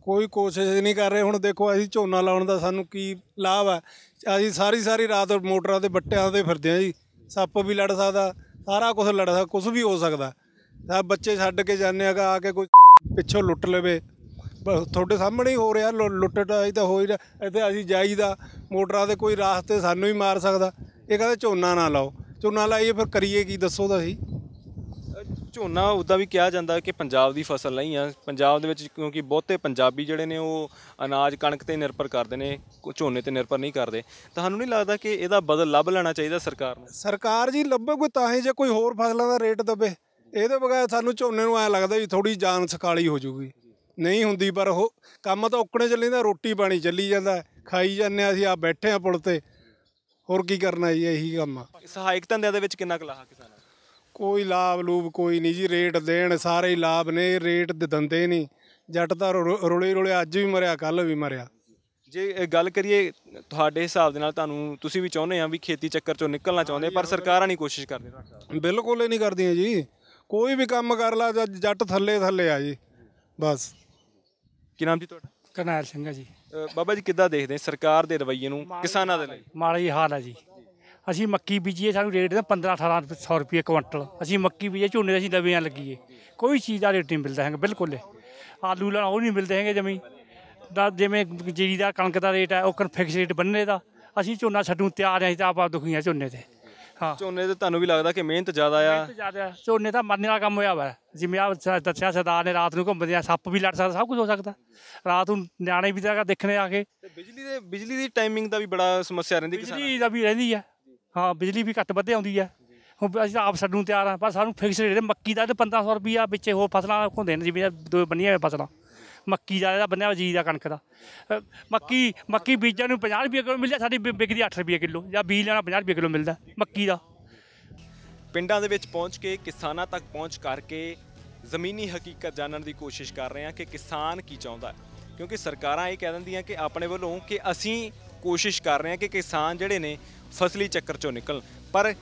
ਕੋਈ ਕੋਸ਼ਿਸ਼ ਨਹੀਂ ਕਰ ਰਹੇ ਹੁਣ ਦੇਖੋ ਅਸੀਂ ਝੋਨਾ ਲਾਉਣ ਦਾ ਸਾਨੂੰ ਕੀ ਲਾਭ ਹੈ ਅਸੀਂ ਸਾਰੀ ਸਾਰੀ ਰਾਤ ਮੋਟਰਾਂ ਦੇ ਬੱਟਿਆਂ ਤੇ ਫਿਰਦੇ ਆ ਜੀ ਸੱਪ ਵੀ ਲੜ ਸਕਦਾ ਸਾਰਾ ਕੁਝ ਲੜ ਸਕਦਾ ਕੁਝ ਵੀ ਹੋ ਸਕਦਾ ਸਭ ਬੱਚੇ ਛੱਡ ਕੇ ਜਾਂਦੇ ਆ ਆ ਕੇ ਕੋਈ ਪਿੱਛੋਂ ਲੁੱਟ ਲਵੇ ਤੁਹਾਡੇ ਸਾਹਮਣੇ ਹੀ ਹੋ ਰਿਹਾ ਇਹ ਤਾਂ ਹੋ ਹੀ ਰਿਹਾ ਇੱਥੇ ਅਸੀਂ ਜਾਈਦਾ ਮੋਟਰਾਂ ਦੇ ਕੋਈ ਰਾਸਤੇ ਸਾਨੂੰ ਹੀ ਮਾਰ ਸਕਦਾ ਇਹ ਕਹਿੰਦੇ ਝੋਨਾ ਨਾ ਲਾਓ ਝੋਨਾ ਲਾਈਏ ਫਿਰ ਕਰੀਏ ਕੀ ਦੱਸੋ ਤਾਂ ਸਹੀ ਝੋਨਾ ਉਦਾਂ ਵੀ ਕਿਹਾ ਜਾਂਦਾ ਕਿ ਪੰਜਾਬ ਦੀ ਫਸਲ ਨਹੀਂ ਆ ਪੰਜਾਬ ਦੇ ਵਿੱਚ ਕਿਉਂਕਿ ਬਹੁਤੇ ਪੰਜਾਬੀ ਜਿਹੜੇ ਨੇ ਉਹ ਅਨਾਜ ਕਣਕ ਤੇ ਨਿਰਭਰ ਕਰਦੇ ਨੇ ਝੋਨੇ ਤੇ ਨਿਰਭਰ ਨਹੀਂ ਕਰਦੇ ਤੁਹਾਨੂੰ ਨਹੀਂ ਲੱਗਦਾ ਕਿ ਇਹਦਾ ਬਦਲ ਲੱਭ ਲੈਣਾ ਚਾਹੀਦਾ ਸਰਕਾਰ ਨੂੰ ਸਰਕਾਰ ਜੀ ਲੱਭੇ ਕੋਈ ਤਾਂ ਹੀ ਜੇ ਕੋਈ ਹੋਰ ਫਸਲਾਂ ਦਾ ਰੇਟ ਦਵੇ ਇਹਦੇ ਬਗੈਰ ਸਾਨੂੰ ਝੋਨੇ ਨੂੰ ਐ ਲੱਗਦਾ ਵੀ ਥੋੜੀ ਜਾਨ ਸਕਾਲੀ ਹੋ ਜੂਗੀ ਨਹੀਂ ਹੁੰਦੀ ਪਰ ਉਹ ਕੰਮ ਤਾਂ ਔਕਣੇ ਚੱਲੇ ਰੋਟੀ ਪਾਣੀ ਚੱਲੀ ਜਾਂਦਾ ਖਾਈ ਜਾਂਦੇ ਆ ਅਸੀਂ ਆ ਬੈਠੇ ਆ ਪੁਲ ਤੇ ਹੋਰ ਕੀ ਕਰਨਾ ਜੀ ਇਹੀ ਕੰਮ ਸਹਾਇਕ ਧੰਦਿਆਂ ਦੇ ਵਿੱਚ ਕਿੰਨਾ ਕੁ ਲਾਹਾ ਕਿਸਾਨ ਕੋਈ ਲਾਭ ਲੂਭ ਕੋਈ ਨਹੀਂ ਜੀ ਰੇਟ ਦੇਣ ਸਾਰੇ ਹੀ ਲਾਭ ਨੇ ਰੇਟ ਦਿੰਦੇ ਨਹੀਂ ਜੱਟ ਤਾਂ ਰੋਲੇ ਰੋਲੇ ਅੱਜ ਵੀ ਮਰਿਆ ਕੱਲ ਵੀ ਮਰਿਆ ਜੇ ਗੱਲ ਕਰੀਏ ਤੁਹਾਡੇ ਹਿਸਾਬ ਦੇ ਨਾਲ ਤੁਹਾਨੂੰ ਤੁਸੀਂ ਵੀ ਚਾਹੁੰਦੇ ਆ ਵੀ ਖੇਤੀ ਚੱਕਰ ਚੋਂ ਨਿਕਲਣਾ ਚਾਹੁੰਦੇ ਪਰ ਸਰਕਾਰਾਂ ਨਹੀਂ ਕੋਸ਼ਿਸ਼ ਕਰਦੀਆਂ ਬਿਲਕੁਲ ਹੀ ਨਹੀਂ ਕਰਦੀਆਂ ਜੀ ਕੋਈ ਵੀ ਕੰਮ ਕਰ ਲਾ ਜੱਟ ਥੱਲੇ ਥੱਲੇ ਆ ਜੀ ਬਸ ਕੀ ਨਾਮ ਜੀ ਤੁਹਾਡਾ ਕਰਨੈਲ ਸਿੰਘ ਆ ਜੀ ਬਾਬਾ ਜੀ ਕਿੱਦਾਂ ਦੇਖਦੇ ਸਰਕਾਰ ਦੇ ਰਵਈਏ ਨੂੰ ਕਿਸਾਨਾਂ ਦੇ ਲਈ ਮਾੜਾ ਹੀ ਹਾਲ ਆ ਜੀ ਅਸੀਂ ਮੱਕੀ ਬੀਜੀਏ ਸਾਨੂੰ ਰੇਟ ਦਾ 15 18 100 ਰੁਪਏ ਕੁਇੰਟਲ ਅਸੀਂ ਮੱਕੀ ਬੀਜੇ ਝੋਨੇ ਦਾ ਅਸੀਂ ਲਵੇਆਂ ਲੱਗੀਏ ਕੋਈ ਚੀਜ਼ ਦਾ ਰੇਟ ਨਹੀਂ ਮਿਲਦਾ ਹੈਗਾ ਬਿਲਕੁਲ ਆਲੂ ਲੈਣਾ ਉਹ ਨਹੀਂ ਮਿਲਦੇ ਹੈਗੇ ਜਮੀ ਦਾ ਜਿਵੇਂ ਜੀਰੀ ਦਾ ਕਣਕ ਦਾ ਰੇਟ ਹੈ ਉਹ ਕਨ ਫਿਕਸ ਰੇਟ ਬੰਨੇ ਦਾ ਅਸੀਂ ਝੋਨਾ ਛੱਡੂ ਤਿਆਰ ਅਸੀਂ ਤਾਂ ਆਪ ਦੁਖੀਆਂ ਝੋਨੇ ਤੇ ਹਾਂ ਝੋਨੇ ਤੇ ਤੁਹਾਨੂੰ ਵੀ ਲੱਗਦਾ ਕਿ ਮਿਹਨਤ ਜ਼ਿਆਦਾ ਆ ਮਿਹਨਤ ਜ਼ਿਆਦਾ ਝੋਨੇ ਦਾ ਕੰਮ ਹੋਇਆ ਵਾ ਜਿਵੇਂ ਆ ਦੱਸਿਆ ਸਰਦਾਰ ਨੇ ਰਾਤ ਨੂੰ ਘੁੰਮਦੇ ਆ ਸੱਪ ਵੀ ਲੜ ਸਕਦਾ ਸਭ ਕੁਝ ਹੋ ਸਕਦਾ ਰਾਤ ਨੂੰ ਨਿਆਣੇ ਵੀ ਜਗਾ ਦੇਖਣੇ ਆ ਕੇ ਬਿਜਲੀ ਦੇ ਬਿਜਲੀ ਦੀ ਟਾਈਮਿੰਗ ਦਾ ਵੀ ਬੜਾ ਸਮੱਸਿਆ ਰਹਿੰਦੀ ਬਿਜਲੀ ਦਾ ਵੀ ਰਹਿੰਦੀ ਆ ਹਾਂ ਬਿਜਲੀ ਵੀ ਘੱਟ ਵੱਧੇ ਆਉਂਦੀ ਆ ਹੁਣ ਅਸੀਂ ਆਪ ਸੱਡੂ ਤਿਆਰ ਆ ਪਰ ਸਾਨੂੰ ਫਿਕਸ ਰੇਟ ਮੱਕੀ ਦਾ ਤੇ 1500 ਰੁਪਿਆ ਵਿੱਚੇ ਹੋਰ ਫਸਲਾਂ ਹੁੰਦੇ ਨੇ ਜਿਵੇਂ ਦੋ ਬੰਨੀਆਂ ਹੋਈਆਂ ਫਸਲਾਂ ਮੱਕੀ ਦਾ ਬੰਨਿਆ ਜੀ ਦਾ ਕਣਕ ਦਾ ਮੱਕੀ ਮੱਕੀ ਬੀਜਾਂ ਨੂੰ 50 ਰੁਪਏ ਕਿਲੋ ਮਿਲਦਾ ਸਾਡੀ ਵਿਕਦੀ 8 ਰੁਪਏ ਕਿਲੋ ਜਾਂ ਬੀਜ ਲੈਣਾ 50 ਰੁਪਏ ਕਿਲੋ ਮਿਲਦਾ ਮੱਕੀ ਦਾ ਪਿੰਡਾਂ ਦੇ ਵਿੱਚ ਪਹੁੰਚ ਕੇ ਕਿਸਾਨਾਂ ਤੱਕ ਪਹੁੰਚ ਕਰਕੇ ਜ਼ਮੀਨੀ ਹਕੀਕਤ ਜਾਣਨ ਦੀ ਕੋਸ਼ਿਸ਼ ਕਰ ਰਹੇ ਹਾਂ ਕਿ ਕਿਸਾਨ ਕੀ ਚਾਹੁੰਦਾ ਕਿਉਂਕਿ ਸਰਕਾਰਾਂ ਇਹ ਕਹਿ ਦਿੰਦੀਆਂ ਕਿ ਆਪਣੇ ਵੱਲੋਂ ਕਿ ਅਸੀਂ ਕੋਸ਼ਿਸ਼ ਕਰ ਰਹੇ ਹਾਂ ਕਿ ਕਿਸਾਨ ਜਿਹੜੇ ਨੇ ਫਸਲੀ ਚੱਕਰ ਚੋਂ ਨਿਕਲ ਪਰ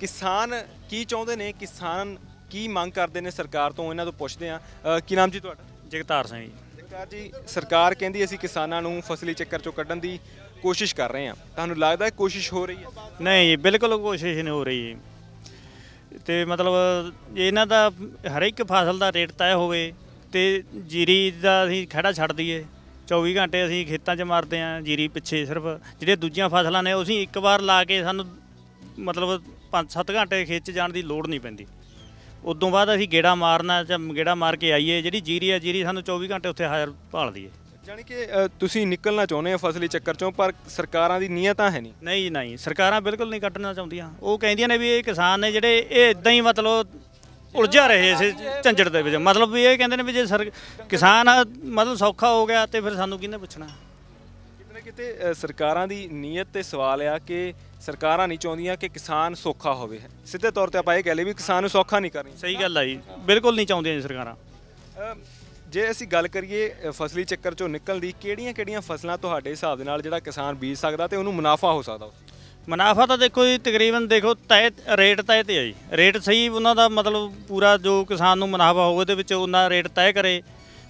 ਕਿਸਾਨ ਕੀ ਚਾਹੁੰਦੇ ਨੇ ਕਿਸਾਨ ਕੀ ਮੰਗ ਕਰਦੇ ਨੇ ਸਰਕਾਰ ਤੋਂ ਇਹਨਾਂ ਤੋਂ ਪੁੱਛਦੇ ਆ ਕੀ ਨਾਮ ਜੀ ਤੁਹਾਡਾ ਜਗਤਾਰ ਸਿੰਘ ਜੀ ਜਗਤਾਰ ਜੀ ਸਰਕਾਰ ਕਹਿੰਦੀ ਅਸੀਂ ਕਿਸਾਨਾਂ ਨੂੰ ਫਸਲੀ ਚੱਕਰ ਚੋਂ ਕੱਢਣ ਦੀ ਕੋਸ਼ਿਸ਼ ਕਰ ਰਹੇ ਆ ਤੁਹਾਨੂੰ ਲੱਗਦਾ ਕੋਸ਼ਿਸ਼ ਹੋ ਰਹੀ ਹੈ ਨਹੀਂ ਬਿਲਕੁਲ ਕੋਸ਼ਿਸ਼ ਨਹੀਂ ਹੋ ਰਹੀ ਹੈ ਤੇ ਮਤਲਬ ਇਹਨਾਂ ਦਾ ਹਰ ਇੱਕ ਫਸਲ ਦਾ ਰੇਟ ਤੈਅ ਹੋਵੇ ਤੇ ਜੀਰੀ ਦਾ ਅਸੀਂ ਖੜਾ ਛੱਡ ਦਈਏ 24 ਘੰਟੇ ਅਸੀਂ ਖੇਤਾਂ 'ਚ ਮਾਰਦੇ ਆਂ ਜੀਰੀ ਪਿੱਛੇ ਸਿਰਫ ਜਿਹੜੇ ਦੂਜੀਆਂ ਫਸਲਾਂ ਨੇ ਅਸੀਂ ਇੱਕ ਵਾਰ ਲਾ ਕੇ ਸਾਨੂੰ ਮਤਲਬ 5-7 ਘੰਟੇ ਖੇਤ 'ਚ ਜਾਣ ਦੀ ਲੋੜ ਨਹੀਂ ਪੈਂਦੀ ਉਦੋਂ ਬਾਅਦ ਅਸੀਂ ਗੇੜਾ ਮਾਰਨਾ ਜਾਂ ਗੇੜਾ ਮਾਰ ਕੇ ਆਈਏ ਜਿਹੜੀ ਜੀਰੀ ਆ ਜੀਰੀ ਸਾਨੂੰ 24 ਘੰਟੇ ਉੱਥੇ ਹਾਜ਼ਰ ਭਾਲਦੀ ਏ ਜਾਨੀ ਕਿ ਤੁਸੀਂ ਨਿਕਲਣਾ ਚਾਹੁੰਦੇ ਆ ਫਸਲੀ ਚੱਕਰ ਚੋਂ ਪਰ ਸਰਕਾਰਾਂ ਦੀ ਨੀਅਤਾਂ ਹੈ ਨਹੀਂ ਨਹੀਂ ਨਹੀਂ ਸਰਕਾਰਾਂ ਬਿਲਕੁਲ ਨਹੀਂ ਕੱਟਣਾ ਚਾਹੁੰਦੀਆਂ ਉਹ ਕਹਿੰਦੀਆਂ ਨੇ ਵੀ ਇਹ ਕਿਸਾਨ ਨੇ ਜਿਹੜੇ ਇਹ ਇਦਾਂ ਹੀ ਮਤਲਬ ਉਲਝਾ ਰਹੇ ਸੀ ਝੰਜੜ ਦੇ ਵਿੱਚ ਮਤਲਬ ਵੀ ਇਹ ਕਹਿੰਦੇ ਨੇ ਵੀ ਜੇ ਕਿਸਾਨ ਮਤਲਬ ਸੌਖਾ ਹੋ ਗਿਆ ਤੇ ਫਿਰ ਸਾਨੂੰ ਕਿਹਨੇ ਪੁੱਛਣਾ ਕਿਤੇ ਕਿਤੇ ਸਰਕਾਰਾਂ ਦੀ ਨੀਅਤ ਤੇ ਸਵਾਲ ਆ ਕਿ ਸਰਕਾਰਾਂ ਨਹੀਂ ਚਾਹੁੰਦੀਆਂ ਕਿ ਕਿਸਾਨ ਸੌਖਾ ਹੋਵੇ ਸਿੱਧੇ ਤੌਰ ਤੇ ਆਪਾਂ ਇਹ ਕਹਿ ਲਈ ਵੀ ਕਿਸਾਨ ਨੂੰ ਸੌਖਾ ਨਹੀਂ ਕਰਨੀ ਸਹੀ ਗੱਲ ਆ ਜੀ ਬਿਲਕੁਲ ਨਹੀਂ ਚਾਹੁੰਦੀਆਂ ਸਰਕਾਰਾਂ ਜੇ ਅਸੀਂ ਗੱਲ ਕਰੀਏ ਫਸਲੀ ਚੱਕਰ ਚੋਂ ਨਿਕਲਣ ਦੀ ਕਿਹੜੀਆਂ-ਕਿਹੜੀਆਂ ਫਸਲਾਂ ਤੁਹਾਡੇ ਹਿਸਾਬ ਦੇ ਨਾਲ ਜਿਹੜਾ ਕਿਸਾਨ ਬੀਜ ਸਕਦਾ ਤੇ ਉਹਨੂੰ ਮੁਨਾਫਾ ਹੋ ਸਕਦਾ ਮੁਨਾਫਾ ਤਾਂ ਦੇਖੋ ਜੀ ਤਕਰੀਬਨ ਦੇਖੋ ਤੈ ਰੇਟ ਤੈ ਤੇ ਆ ਜੀ ਰੇਟ ਸਹੀ ਉਹਨਾਂ ਦਾ ਮਤਲਬ ਪੂਰਾ ਜੋ ਕਿਸਾਨ ਨੂੰ ਮੁਨਾਫਾ ਹੋਵੇ ਉਹਦੇ ਵਿੱਚ ਉਹਨਾਂ ਰੇਟ ਤੈ ਕਰੇ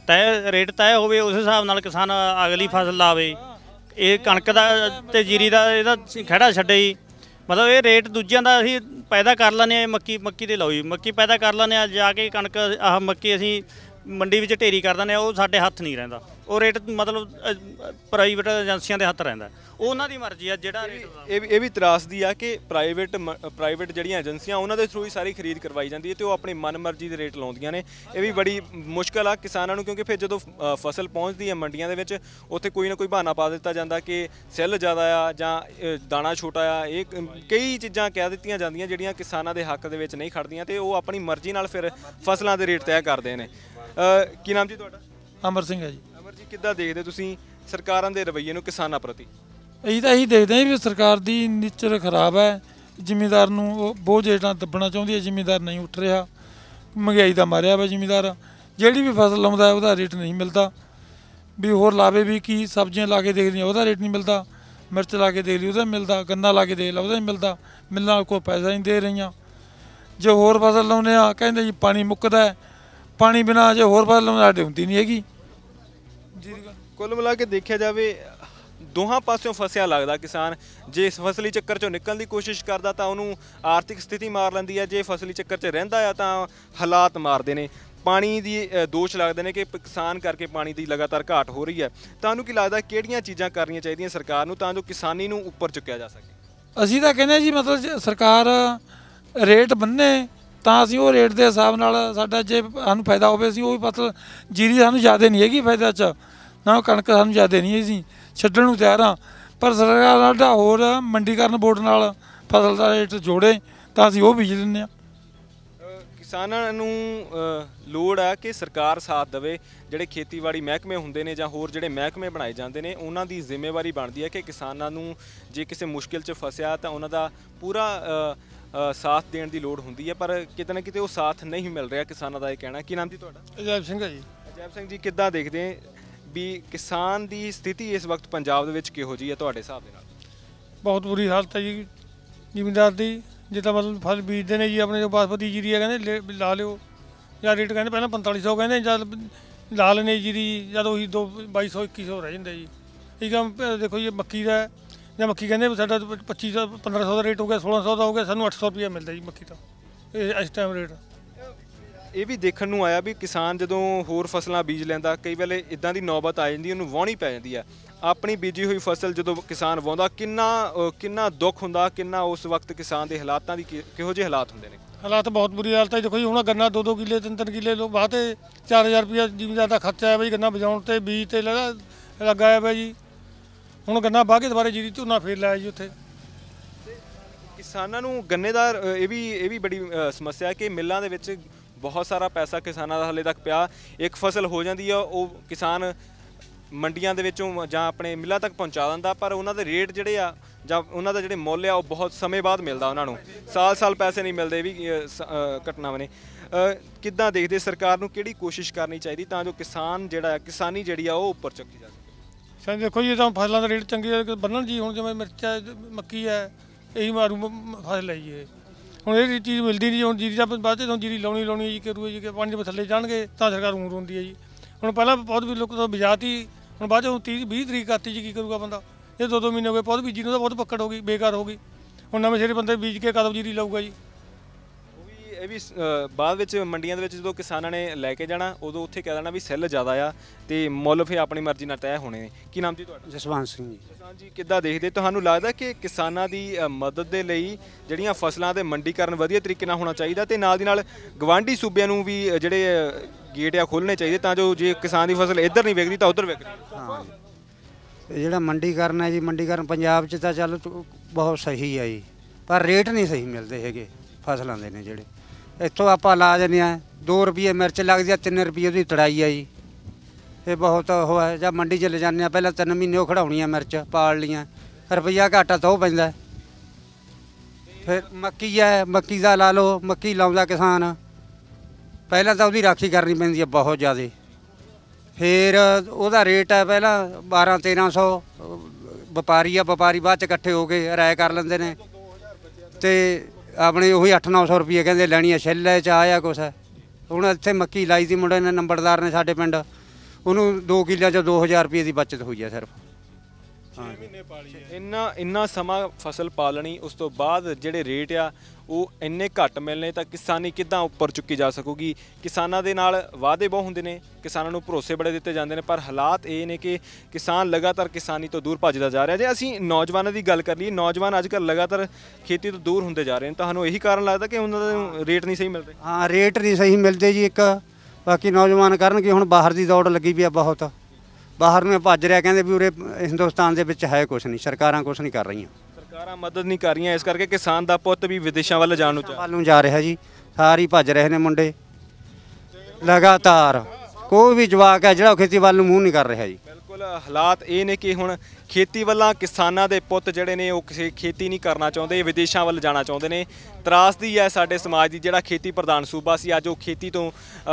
ਤੈ ਰੇਟ ਤੈ ਹੋਵੇ ਉਸ ਹਿਸਾਬ ਨਾਲ ਕਿਸਾਨ ਅਗਲੀ ਫਸਲ ਲਾਵੇ ਇਹ ਕਣਕ ਦਾ ਤੇ ਜੀਰੀ ਦਾ ਇਹਦਾ ਖੜਾ ਛੱਡੇ ਜੀ ਮਤਲਬ ਇਹ ਰੇਟ ਦੂਜਿਆਂ ਦਾ ਅਸੀਂ ਪੈਦਾ ਕਰ ਲੈਨੇ ਆ ਮੱਕੀ ਮੱਕੀ ਦੇ ਲਾਓ ਜੀ ਮੱਕੀ ਪੈਦਾ ਕਰ ਲੈਨੇ ਆ ਜਾ ਕੇ ਕਣਕ ਆਹ ਮੱਕੀ ਅਸੀਂ ਮੰਡੀ ਵਿੱਚ ਢੇਰੀ ਕਰਦਾ ਨੇ ਉਹ ਸਾਡੇ ਹੱਥ ਨਹੀਂ ਰਹਿੰਦਾ ਉਹ ਰੇਟ ਮਤਲਬ ਪ੍ਰਾਈਵੇਟ ਏਜੰਸੀਆਂ ਦੇ ਹੱਥ ਰਹਿੰਦਾ ਉਹ ਉਹਨਾਂ ਦੀ ਮਰਜ਼ੀ ਆ ਜਿਹੜਾ ਰੇਟ ਇਹ ਵੀ ਇਹ ਵੀ ਤਰਾਸਦੀ ਆ ਕਿ ਪ੍ਰਾਈਵੇਟ ਪ੍ਰਾਈਵੇਟ ਜਿਹੜੀਆਂ ਏਜੰਸੀਆਂ ਉਹਨਾਂ ਦੇ ਥਰੂ ਹੀ ਸਾਰੀ ਖਰੀਦ ਕਰਵਾਈ ਜਾਂਦੀ ਹੈ ਤੇ ਉਹ ਆਪਣੀ ਮਨਮਰਜ਼ੀ ਦੇ ਰੇਟ ਲਾਉਂਦੀਆਂ ਨੇ ਇਹ ਵੀ ਬੜੀ ਮੁਸ਼ਕਲ ਆ ਕਿਸਾਨਾਂ ਨੂੰ ਕਿਉਂਕਿ ਫਿਰ ਜਦੋਂ ਫਸਲ ਪਹੁੰਚਦੀ ਹੈ ਮੰਡੀਆਂ ਦੇ ਵਿੱਚ ਉੱਥੇ ਕੋਈ ਨਾ ਕੋਈ ਬਹਾਨਾ ਪਾ ਦਿੱਤਾ ਜਾਂਦਾ ਕਿ ਸੈੱਲ ਜ਼ਿਆਦਾ ਆ ਜਾਂ ਦਾਣਾ ਛੋਟਾ ਆ ਇਹ ਕਈ ਚੀਜ਼ਾਂ ਕਹਿ ਦਿੱਤੀਆਂ ਜਾਂਦੀਆਂ ਜਿਹੜੀਆਂ ਕਿਸਾਨਾਂ ਦੇ ਹੱਕ ਦੇ ਵਿੱਚ ਨਹੀਂ ਖੜਦੀਆਂ ਤੇ ਉਹ ਆਪਣੀ ਮਰਜ਼ੀ ਨਾਲ ਫਿਰ ਫਸਲਾਂ ਦੇ ਰੇਟ ਤੈਅ ਕਰਦੇ ਨੇ ਕੀ ਨਾਮ ਜੀ ਤੁਹਾਡਾ ਅਮਰ ਸਿੰਘ ਹੈ ਜੀ ਅਮਰ ਜੀ ਕਿੱਦਾਂ ਦੇਖਦੇ ਤੁਸੀਂ ਸਰਕਾਰਾਂ ਦੇ ਰਵੱਈਏ ਨੂੰ ਕਿਸਾਨਾਂ ਪ੍ਰਤੀ ਅਸੀਂ ਤਾਂ ਇਹੀ ਦੇਖਦੇ ਹਾਂ ਵੀ ਸਰਕਾਰ ਦੀ ਨਿਚਰ ਖਰਾਬ ਹੈ ਜ਼ਿਮੀਦਾਰ ਨੂੰ ਉਹ ਬੋਝ ਹੇਠਾਂ ਦੱਬਣਾ ਚਾਹੁੰਦੀ ਹੈ ਜ਼ਿਮੀਦਾਰ ਨਹੀਂ ਉੱਠ ਰਿਹਾ ਮਹਿੰਗਾਈ ਦਾ ਮਾਰਿਆ ਵਾ ਜ਼ਿਮੀਦਾਰ ਜਿਹੜੀ ਵੀ ਫਸਲ ਲਾਉਂਦਾ ਹੈ ਉਹਦਾ ਰੇਟ ਨਹੀਂ ਮਿਲਦਾ ਵੀ ਹੋਰ ਲਾਵੇ ਵੀ ਕੀ ਸਬਜ਼ੀਆਂ ਲਾ ਕੇ ਦੇਖ ਲਈਆਂ ਉਹਦਾ ਰੇਟ ਨਹੀਂ ਮਿਲਦਾ ਮਿਰਚ ਲਾ ਕੇ ਦੇਖ ਲਈ ਉਹਦਾ ਮਿਲਦਾ ਗੰਨਾ ਲਾ ਕੇ ਦੇਖ ਲਾ ਉਹਦਾ ਨਹੀਂ ਮਿਲਦਾ ਮਿਲਣਾ ਕੋਈ ਪੈਸਾ ਨਹੀਂ ਦੇ ਰਹੀਆਂ ਜੇ ਹੋਰ ਫਸਲ ਲਾਉਂਦੇ ਆ ਕਹਿੰਦੇ ਜੀ ਪਾਣੀ ਮੁੱਕਦਾ ਹੈ ਪਾਣੀ ਬਿਨਾ ਜੇ ਹੋਰ ਪ੍ਰੋਬਲਮ ਸਾਡੇ ਹੁੰਦੀ ਨਹੀਂ ਹੈਗੀ ਕੁੱਲ ਮਿਲਾ ਕੇ ਦੇਖਿਆ ਜਾਵੇ ਦੋਹਾਂ ਪਾਸਿਓਂ ਫਸਿਆ ਲੱਗਦਾ ਕਿਸਾਨ ਜੇ ਇਸ ਫਸਲੀ ਚੱਕਰ ਚੋਂ ਨਿਕਲਣ ਦੀ ਕੋਸ਼ਿਸ਼ ਕਰਦਾ ਤਾਂ ਉਹਨੂੰ ਆਰਥਿਕ ਸਥਿਤੀ ਮਾਰ ਲੈਂਦੀ ਹੈ ਜੇ ਫਸਲੀ ਚੱਕਰ 'ਚ ਰਹਿੰਦਾ ਆ ਤਾਂ ਹਾਲਾਤ ਮਾਰਦੇ ਨੇ ਪਾਣੀ ਦੀ ਦੋਸ਼ ਲੱਗਦੇ ਨੇ ਕਿ ਕਿਸਾਨ ਕਰਕੇ ਪਾਣੀ ਦੀ ਲਗਾਤਾਰ ਘਾਟ ਹੋ ਰਹੀ ਹੈ ਤੁਹਾਨੂੰ ਕੀ ਲੱਗਦਾ ਕਿਹੜੀਆਂ ਚੀਜ਼ਾਂ ਕਰਨੀਆਂ ਚਾਹੀਦੀਆਂ ਸਰਕਾਰ ਨੂੰ ਤਾਂ ਜੋ ਕਿਸਾਨੀ ਨੂੰ ਉੱਪਰ ਚੁੱਕਿਆ ਜਾ ਸਕੇ ਅਸੀਂ ਤਾਂ ਕਹਿੰਦੇ ਜੀ ਮਤਲਬ ਸਰਕਾਰ ਰੇਟ ਬੰਨੇ ਤਾਂ ਅਸੀਂ ਉਹ ਰੇਟ ਦੇ ਹਿਸਾਬ ਨਾਲ ਸਾਡਾ ਜੇ ਸਾਨੂੰ ਫਾਇਦਾ ਹੋਵੇ ਅਸੀਂ ਉਹ ਵੀ ਫਸਲ ਜੀਰੀ ਸਾਨੂੰ ਜ਼ਿਆਦਾ ਨਹੀਂ ਹੈਗੀ ਫਾਇਦਾ ਚ ਨਾ ਕਣਕ ਸਾਨੂੰ ਜ਼ਿਆਦਾ ਨਹੀਂ ਹੈ ਜੀ ਛੱਡਣ ਨੂੰ ਤਿਆਰ ਆ ਪਰ ਸਰਕਾਰ ਸਾਡਾ ਹੋਰ ਮੰਡੀਕਰਨ ਬੋਰਡ ਨਾਲ ਫਸਲ ਦਾ ਰੇਟ ਜੋੜੇ ਤਾਂ ਅਸੀਂ ਉਹ ਵੀ ਜੀ ਲੈਂਦੇ ਆ ਕਿਸਾਨਾਂ ਨੂੰ ਲੋੜ ਆ ਕਿ ਸਰਕਾਰ ਸਾਥ ਦੇਵੇ ਜਿਹੜੇ ਖੇਤੀਬਾੜੀ ਮਹਿਕਮੇ ਹੁੰਦੇ ਨੇ ਜਾਂ ਹੋਰ ਜਿਹੜੇ ਮਹਿਕਮੇ ਬਣਾਏ ਜਾਂਦੇ ਨੇ ਉਹਨਾਂ ਦੀ ਜ਼ਿੰਮੇਵਾਰੀ ਬਣਦੀ ਹੈ ਕਿ ਕਿਸਾਨਾਂ ਨੂੰ ਜੇ ਕਿਸੇ ਮੁਸ਼ਕਿਲ 'ਚ ਫਸਿਆ ਤਾਂ ਉਹਨਾਂ ਦਾ ਪੂਰਾ ਸਾਥ ਦੇਣ ਦੀ ਲੋੜ ਹੁੰਦੀ ਹੈ ਪਰ ਕਿਤੇ ਨਾ ਕਿਤੇ ਉਹ ਸਾਥ ਨਹੀਂ ਮਿਲ ਰਿਹਾ ਕਿਸਾਨਾਂ ਦਾ ਇਹ ਕਹਿਣਾ ਕੀ ਨਾਮ ਜੀ ਤੁਹਾਡਾ ਅਜੈਬ ਸਿੰਘ ਹੈ ਜੀ ਅਜੈਬ ਸਿੰਘ ਜੀ ਕਿੱਦਾਂ ਦੇਖਦੇ ਵੀ ਕਿਸਾਨ ਦੀ ਸਥਿਤੀ ਇਸ ਵਕਤ ਪੰਜਾਬ ਦੇ ਵਿੱਚ ਕਿਹੋ ਜੀ ਹੈ ਤੁਹਾਡੇ ਹਿਸਾਬ ਦੇ ਨਾਲ ਬਹੁਤ ਬੁਰੀ ਹਾਲਤ ਹੈ ਜੀ ਜ਼ਿਮੀਂਦਾਰ ਦੀ ਜਿੱਦਾਂ ਮਤਲਬ ਫਲ ਬੀਜਦੇ ਨੇ ਜੀ ਆਪਣੇ ਜੋ ਬਾਸਪਤੀ ਜੀਰੀ ਕਹਿੰਦੇ ਲਾ ਲਿਓ ਜਾਂ ਰੇਟ ਕਹਿੰਦੇ ਪਹਿਲਾਂ 4500 ਕਹਿੰਦੇ ਜਦ ਲਾ ਲੈਨੇ ਜੀਰੀ ਜਦ ਉਹੀ 2200 2100 ਰਹਿ ਜਾਂਦਾ ਜੀ ਇਹ ਕੰਮ ਦੇਖੋ ਜੀ ਮੱਕੀ ਦਾ ਜਾਂ ਮੱਕੀ ਕਹਿੰਦੇ ਸਾਡਾ 25 1500 ਦਾ ਰੇਟ ਹੋ ਗਿਆ 1600 ਦਾ ਹੋ ਗਿਆ ਸਾਨੂੰ 800 ਰੁਪਏ ਮਿਲਦਾ ਜੀ ਮੱਕੀ ਦਾ ਇਹ ਇਸ ਟਾਈਮ ਰੇਟ ਇਹ ਵੀ ਦੇਖਣ ਨੂੰ ਆਇਆ ਵੀ ਕਿਸਾਨ ਜਦੋਂ ਹੋਰ ਫਸਲਾਂ ਬੀਜ ਲੈਂਦਾ ਕਈ ਵੇਲੇ ਇਦਾਂ ਦੀ ਨੌਬਤ ਆ ਜਾਂਦੀ ਉਹਨੂੰ ਵਾਹਣੀ ਪੈ ਜਾਂਦੀ ਆ ਆਪਣੀ ਬੀਜੀ ਹੋਈ ਫਸਲ ਜਦੋਂ ਕਿਸਾਨ ਵਾਉਂਦਾ ਕਿੰਨਾ ਕਿੰਨਾ ਦੁੱਖ ਹੁੰਦਾ ਕਿੰਨਾ ਉਸ ਵਕਤ ਕਿਸਾਨ ਦੇ ਹਾਲਾਤਾਂ ਦੀ ਕਿਹੋ ਜਿਹੇ ਹਾਲਾਤ ਹੁੰਦੇ ਨੇ ਹਾਲਾਤ ਬਹੁਤ ਬੁਰੀ ਹਾਲਤ ਹੈ ਦੇਖੋ ਜੀ ਹੁਣ ਗੰਨਾ 2-2 ਕਿੱਲੇ 3-3 ਕਿੱਲੇ ਲੋ ਬਾਤੇ 4000 ਰੁਪਏ ਜ਼ਿਮੀਦਾਰ ਦਾ ਖਰਚਾ ਆ ਬਈ ਗੰਨਾ ਬਜਾਉਣ ਤੇ ਬੀਜ ਤੇ ਲੱਗਾ ਲਗਾਇਆ ਬਈ ਜੀ ਹੁਣ ਗੰਨਾ ਬਾਗੇ ਕੇ ਦੁਬਾਰੇ ਜੀਰੀ ਝੋਨਾ ਫੇਰ ਲਾਇਆ ਜੀ ਉੱਥੇ ਕਿਸਾਨਾਂ ਨੂੰ ਗੰਨੇ ਦਾ ਇਹ ਵੀ ਇਹ ਵੀ ਬੜੀ ਸਮੱਸਿਆ ਹੈ ਕਿ ਮਿੱਲਾਂ ਦੇ ਵਿੱਚ ਬਹੁਤ ਸਾਰਾ ਪੈਸਾ ਕਿਸਾਨਾਂ ਦਾ ਹਲੇ ਤੱਕ ਪਿਆ ਇੱਕ ਫਸਲ ਹੋ ਜਾਂਦੀ ਆ ਉਹ ਕਿਸਾਨ ਮੰਡੀਆਂ ਦੇ ਵਿੱਚੋਂ ਜਾਂ ਆਪਣੇ ਮਿੱਲਾਂ ਤੱਕ ਪਹੁੰਚਾ ਦਿੰਦਾ ਪਰ ਉਹਨਾਂ ਦੇ ਰੇਟ ਜਿਹੜੇ ਆ ਜਾਂ ਉਹਨਾਂ ਦਾ ਜਿਹੜੇ ਮੁੱਲ ਆ ਉਹ ਬਹੁਤ ਸਮੇਂ ਬਾਅਦ ਮਿਲਦਾ ਉਹਨਾਂ ਨੂੰ ਸਾਲ-ਸਾਲ ਪੈਸੇ ਨਹੀਂ ਮਿਲਦੇ ਇਹ ਵੀ ਘਟਨਾਵਾਂ ਨੇ ਕਿੱਦਾਂ ਦੇਖਦੇ ਸਰਕਾਰ ਨੂੰ ਕਿਹੜੀ ਕੋਸ਼ਿਸ਼ ਕਰਨੀ ਚਾਹੀਦੀ ਤਾਂ ਜੋ ਕਿਸਾਨ ਜਿਹੜਾ ਕਿਸਾਨੀ ਜਿਹੜੀ ਆ ਉਹ ਉੱਪਰ ਚੱਕੀ ਜਾ ਸਾਨੂੰ ਦੇਖੋ ਜੀ ਤਾਂ ਫਸਲਾਂ ਦਾ ਰੇਟ ਚੰਗੀ ਹੈ ਬੰਨਣ ਜੀ ਹੁਣ ਜਿਵੇਂ ਮਿਰਚਾ ਮੱਕੀ ਹੈ ਇਹੀ ਮਾਰੂ ਫਸਲ ਹੈ ਜੀ ਇਹ ਹੁਣ ਇਹ ਚੀਜ਼ ਮਿਲਦੀ ਨਹੀਂ ਹੁਣ ਜੀਰੀ ਦਾ ਬਾਅਦ ਤੇ ਜੀਰੀ ਲਾਉਣੀ ਲਾਉਣੀ ਜੀ ਕਰੂਏ ਜੀ ਕਿ ਪੰਜ ਥੱਲੇ ਜਾਣਗੇ ਤਾਂ ਸਰਕਾਰ ਉਂਗ ਰੋਂਦੀ ਹੈ ਜੀ ਹੁਣ ਪਹਿਲਾਂ ਬਹੁਤ ਵੀ ਲੋਕ ਤੋਂ ਬਿਜਾਤੀ ਹੁਣ ਬਾਅਦ ਚੋਂ 30 20 ਤਰੀਕ ਆਤੀ ਜੀ ਕੀ ਕਰੂਗਾ ਬੰਦਾ ਇਹ ਦੋ ਦੋ ਮਹੀਨੇ ਹੋ ਗਏ ਬਹੁਤ ਬੀਜੀ ਨੂੰ ਤਾਂ ਬਹੁਤ ਪੱਕੜ ਹੋ ਗਈ ਬੇਕਾਰ ਹੋ ਗਈ ਹੁਣ ਨਵੇਂ ਸਿਰੇ ਬੰਦੇ ਬੀਜ ਕੇ ਕਦੋਂ ਜੀਰੀ ਲਾਊਗਾ ਜੀ ਇਹ ਵੀ ਬਾਅਦ ਵਿੱਚ ਮੰਡੀਆਂ ਦੇ ਵਿੱਚ ਜਦੋਂ ਕਿਸਾਨਾਂ ਨੇ ਲੈ ਕੇ ਜਾਣਾ ਉਦੋਂ ਉੱਥੇ ਕਹਿ ਦੇਣਾ ਵੀ ਸੈੱਲ ਜ਼ਿਆਦਾ ਆ ਤੇ ਮੁੱਲ ਫੇ ਆਪਣੀ ਮਰਜ਼ੀ ਨਾਲ ਤੈਅ ਹੋਣੇ ਨੇ ਕੀ ਨਾਮ ਜੀ ਤੁਹਾਡਾ ਜਸਵੰਤ ਸਿੰਘ ਜੀ ਜਸਵੰਤ ਜੀ ਕਿੱਦਾਂ ਦੇਖਦੇ ਤੁਹਾਨੂੰ ਲੱਗਦਾ ਕਿ ਕਿਸਾਨਾਂ ਦੀ ਮਦਦ ਦੇ ਲਈ ਜਿਹੜੀਆਂ ਫਸਲਾਂ ਦੇ ਮੰਡੀਕਰਨ ਵਧੀਆ ਤਰੀਕੇ ਨਾਲ ਹੋਣਾ ਚਾਹੀਦਾ ਤੇ ਨਾਲ ਦੀ ਨਾਲ ਗਵਾਂਢੀ ਸੂਬਿਆਂ ਨੂੰ ਵੀ ਜਿਹੜੇ ਗੇਟ ਆ ਖੋਲਣੇ ਚਾਹੀਦੇ ਤਾਂ ਜੋ ਜੇ ਕਿਸਾਨ ਦੀ ਫਸਲ ਇੱਧਰ ਨਹੀਂ ਵਿਕਦੀ ਤਾਂ ਉੱਧਰ ਵਿਕਦੀ ਹਾਂ ਤੇ ਜਿਹੜਾ ਮੰਡੀਕਰਨ ਹੈ ਜੀ ਮੰਡੀਕਰਨ ਪੰਜਾਬ 'ਚ ਤਾਂ ਚੱਲ ਬਹੁਤ ਸਹੀ ਆ ਜੀ ਪਰ ਰੇਟ ਨਹੀਂ ਸਹੀ ਮਿਲਦੇ ਹੈਗੇ ਫਸਲਾਂ ਦੇ ਨੇ ਜਿਹੜੇ ਇੱਥੋਂ ਆਪਾਂ ਲਾ ਦਿੰਦੇ ਆ 2 ਰੁਪਏ ਮਿਰਚ ਲੱਗਦੀ ਆ 3 ਰੁਪਏ ਉਹਦੀ ਤੜਾਈ ਆ ਜੀ ਇਹ ਬਹੁਤ ਉਹ ਹੈ ਜਾਂ ਮੰਡੀ 'ਚ ਲੈ ਜਾਂਦੇ ਆ ਪਹਿਲਾਂ 3 ਮਹੀਨੇ ਉਹ ਖੜਾਉਣੀ ਆ ਮਿਰਚ ਪਾਲ ਲੀਆਂ ਰੁਪਈਆ ਘਾਟਾ ਤੋਂ ਪੈਂਦਾ ਫਿਰ ਮੱਕੀ ਹੈ ਮੱਕੀ ਦਾ ਲਾ ਲਓ ਮੱਕੀ ਲਾਉਂਦਾ ਕਿਸਾਨ ਪਹਿਲਾਂ ਤਾਂ ਉਹਦੀ ਰਾਖੀ ਕਰਨੀ ਪੈਂਦੀ ਆ ਬਹੁਤ ਜ਼ਿਆਦਾ ਫਿਰ ਉਹਦਾ ਰੇਟ ਹੈ ਪਹਿਲਾਂ 12 1300 ਵਪਾਰੀ ਆ ਵਪਾਰੀ ਬਾਅਦ ਚ ਇਕੱਠੇ ਹੋ ਕੇ ਰਾਏ ਕਰ ਲੈਂਦੇ ਨੇ ਤੇ ਆਪਣੇ ਉਹੀ 8-900 ਰੁਪਏ ਕਹਿੰਦੇ ਲੈਣੀ ਆ ਲੈ ਚ ਆਇਆ ਕੁਛ ਹੁਣ ਇੱਥੇ ਮੱਕੀ ਲਾਈ ਸੀ ਮੁੰਡੇ ਨੇ ਨੰਬਰਦਾਰ ਨੇ ਸਾਡੇ ਪਿੰਡ ਉਹਨੂੰ 2 ਕਿੱਲਿਆਂ ਚ 2000 ਰੁਪਏ ਦੀ ਬਚਤ ਹੋਈ ਆ ਸਿਰਫ ਇੰਨਾ ਇੰਨਾ ਸਮਾਂ ਫਸਲ ਪਾਲਣੀ ਉਸ ਤੋਂ ਬਾਅਦ ਜਿਹੜੇ ਰੇਟ ਆ ਉਹ ਇੰਨੇ ਘੱਟ ਮਿਲਨੇ ਤਾਂ ਕਿਸਾਨੀ ਕਿੱਦਾਂ ਉੱਪਰ ਚੁੱਕੀ ਜਾ ਸਕੂਗੀ ਕਿਸਾਨਾਂ ਦੇ ਨਾਲ ਵਾਅਦੇ ਬਹੁ ਹੁੰਦੇ ਨੇ ਕਿਸਾਨਾਂ ਨੂੰ ਭਰੋਸੇ ਬੜੇ ਦਿੱਤੇ ਜਾਂਦੇ ਨੇ ਪਰ ਹਾਲਾਤ ਇਹ ਨੇ ਕਿ ਕਿਸਾਨ ਲਗਾਤਾਰ ਕਿਸਾਨੀ ਤੋਂ ਦੂਰ ਭੱਜਦਾ ਜਾ ਰਿਹਾ ਜੇ ਅਸੀਂ ਨੌਜਵਾਨਾਂ ਦੀ ਗੱਲ ਕਰ ਲਈਏ ਨੌਜਵਾਨ ਅੱਜ ਕੱਲ ਲਗਾਤਾਰ ਖੇਤੀ ਤੋਂ ਦੂਰ ਹੁੰਦੇ ਜਾ ਰਹੇ ਨੇ ਤੁਹਾਨੂੰ ਇਹੀ ਕਾਰਨ ਲੱਗਦਾ ਕਿ ਉਹਨਾਂ ਦਾ ਰੇਟ ਨਹੀਂ ਸਹੀ ਮਿਲਦੇ ਹਾਂ ਰੇਟ ਨਹੀਂ ਸਹੀ ਮਿਲਦੇ ਜੀ ਇੱਕ ਬਾਕੀ ਨੌਜਵਾਨ ਕਰਨਗੇ ਹੁਣ ਬਾਹਰ ਦੀ ਦੌੜ ਲੱਗੀ ਵੀ ਆ ਬਹੁਤ ਬਾਹਰ ਨੂੰ ਭੱਜ ਰਿਹਾ ਕਹਿੰਦੇ ਵੀ ਉਰੇ ਹਿੰਦੁਸਤਾਨ ਦੇ ਵਿੱਚ ਹੈ ਕੁਝ ਨਹੀਂ ਸਰਕਾਰਾਂ ਕੁਝ ਨਹੀਂ ਕਰ ਰਹੀਆਂ ਸਰਕਾਰਾਂ ਮਦਦ ਨਹੀਂ ਕਰ ਰਹੀਆਂ ਇਸ ਕਰਕੇ ਕਿਸਾਨ ਦਾ ਪੁੱਤ ਵੀ ਵਿਦੇਸ਼ਾਂ ਵੱਲ ਜਾਣ ਨੂੰ ਚਾਹ ਵੱਲ ਨੂੰ ਜਾ ਰਿਹਾ ਜੀ ਸਾਰੀ ਭੱਜ ਰਹੇ ਨੇ ਮੁੰਡੇ ਲਗਾਤਾਰ ਕੋਈ ਵੀ ਜਵਾਕ ਹੈ ਜਿਹੜਾ ਖੇਤੀ ਵੱਲ ਨੂੰ ਮੂੰਹ ਨਹੀਂ ਕਰ ਰਿਹਾ ਜੀ ਬਿਲਕੁਲ ਹਾਲਾਤ ਇਹ ਨੇ ਕਿ ਹੁਣ ਖੇਤੀ ਵੱਲਾਂ ਕਿਸਾਨਾਂ ਦੇ ਪੁੱਤ ਜਿਹੜੇ ਨੇ ਉਹ ਕਿਸੇ ਖੇਤੀ ਨਹੀਂ ਕਰਨਾ ਚਾਹੁੰਦੇ ਵਿਦੇਸ਼ਾਂ ਵੱਲ ਜਾਣਾ ਚਾਹੁੰਦੇ ਨੇ ਤਰਾਸਦੀ ਹੈ ਸਾਡੇ ਸਮਾਜ ਦੀ ਜਿਹੜਾ ਖੇਤੀ ਪ੍ਰਧਾਨ ਸੂਬਾ ਸੀ ਅੱਜ ਉਹ ਖੇਤੀ ਤੋਂ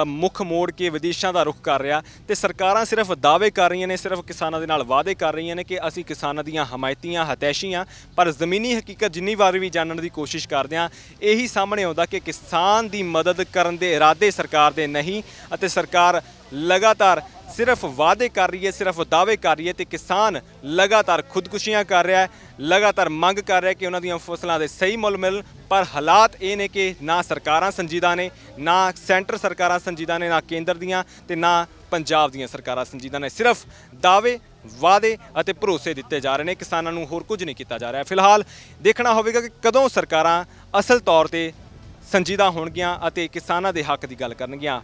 ਮੁੱਖ ਮੋੜ ਕੇ ਵਿਦੇਸ਼ਾਂ ਦਾ ਰੁਖ ਕਰ ਰਿਹਾ ਤੇ ਸਰਕਾਰਾਂ ਸਿਰਫ ਦਾਅਵੇ ਕਰ ਰਹੀਆਂ ਨੇ ਸਿਰਫ ਕਿਸਾਨਾਂ ਦੇ ਨਾਲ ਵਾਅਦੇ ਕਰ ਰਹੀਆਂ ਨੇ ਕਿ ਅਸੀਂ ਕਿਸਾਨਾਂ ਦੀਆਂ ਹਮਾਇਤੀਆਂ ਹਤੈਸ਼ੀਆਂ ਪਰ ਜ਼ਮੀਨੀ ਹਕੀਕਤ ਜਿੰਨੀ ਵਾਰ ਵੀ ਜਾਣਨ ਦੀ ਕੋਸ਼ਿਸ਼ ਕਰਦੇ ਆ ਇਹੀ ਸਾਹਮਣੇ ਆਉਂਦਾ ਕਿ ਕਿਸਾਨ ਦੀ ਮਦਦ ਕਰਨ ਦੇ ਇਰਾਦੇ ਸਰਕਾਰ ਦੇ ਨਹੀਂ ਅਤੇ ਸਰਕਾਰ ਲਗਾਤਾਰ ਸਿਰਫ ਵਾਅਦੇ ਕਰ ਰਹੀ ਹੈ ਸਿਰਫ ਦਾਅਵੇ ਕਰ ਰਹੀ ਹੈ ਤੇ ਕਿਸਾਨ ਲਗਾਤਾਰ ਖੁਦਕੁਸ਼ੀਆਂ ਕਰ ਰਿਹਾ ਹੈ ਲਗਾਤਾਰ ਮੰਗ ਕਰ ਰਿਹਾ ਕਿ ਉਹਨਾਂ ਦੀਆਂ ਫਸਲਾਂ ਦੇ ਸਹੀ ਮੁੱਲ ਮਿਲਣ ਪਰ ਹਾਲਾਤ ਇਹ ਨੇ ਕਿ ਨਾ ਸਰਕਾਰਾਂ ਸੰਜੀਦਾ ਨੇ ਨਾ ਸੈਂਟਰ ਸਰਕਾਰਾਂ ਸੰਜੀਦਾ ਨੇ ਨਾ ਕੇਂਦਰ ਦੀਆਂ ਤੇ ਨਾ ਪੰਜਾਬ ਦੀਆਂ ਸਰਕਾਰਾਂ ਸੰਜੀਦਾ ਨੇ ਸਿਰਫ ਦਾਅਵੇ ਵਾਅਦੇ ਅਤੇ ਭਰੋਸੇ ਦਿੱਤੇ ਜਾ ਰਹੇ ਨੇ ਕਿਸਾਨਾਂ ਨੂੰ ਹੋਰ ਕੁਝ ਨਹੀਂ ਕੀਤਾ ਜਾ ਰਿਹਾ ਫਿਲਹਾਲ ਦੇਖਣਾ ਹੋਵੇਗਾ ਕਿ ਕਦੋਂ ਸਰਕਾਰਾਂ ਅਸਲ ਤੌਰ ਤੇ ਸੰਜੀਦਾ ਹੋਣਗੀਆਂ ਅਤੇ ਕਿਸਾਨਾਂ ਦੇ ਹੱਕ ਦੀ ਗੱਲ ਕਰਨਗੀਆਂ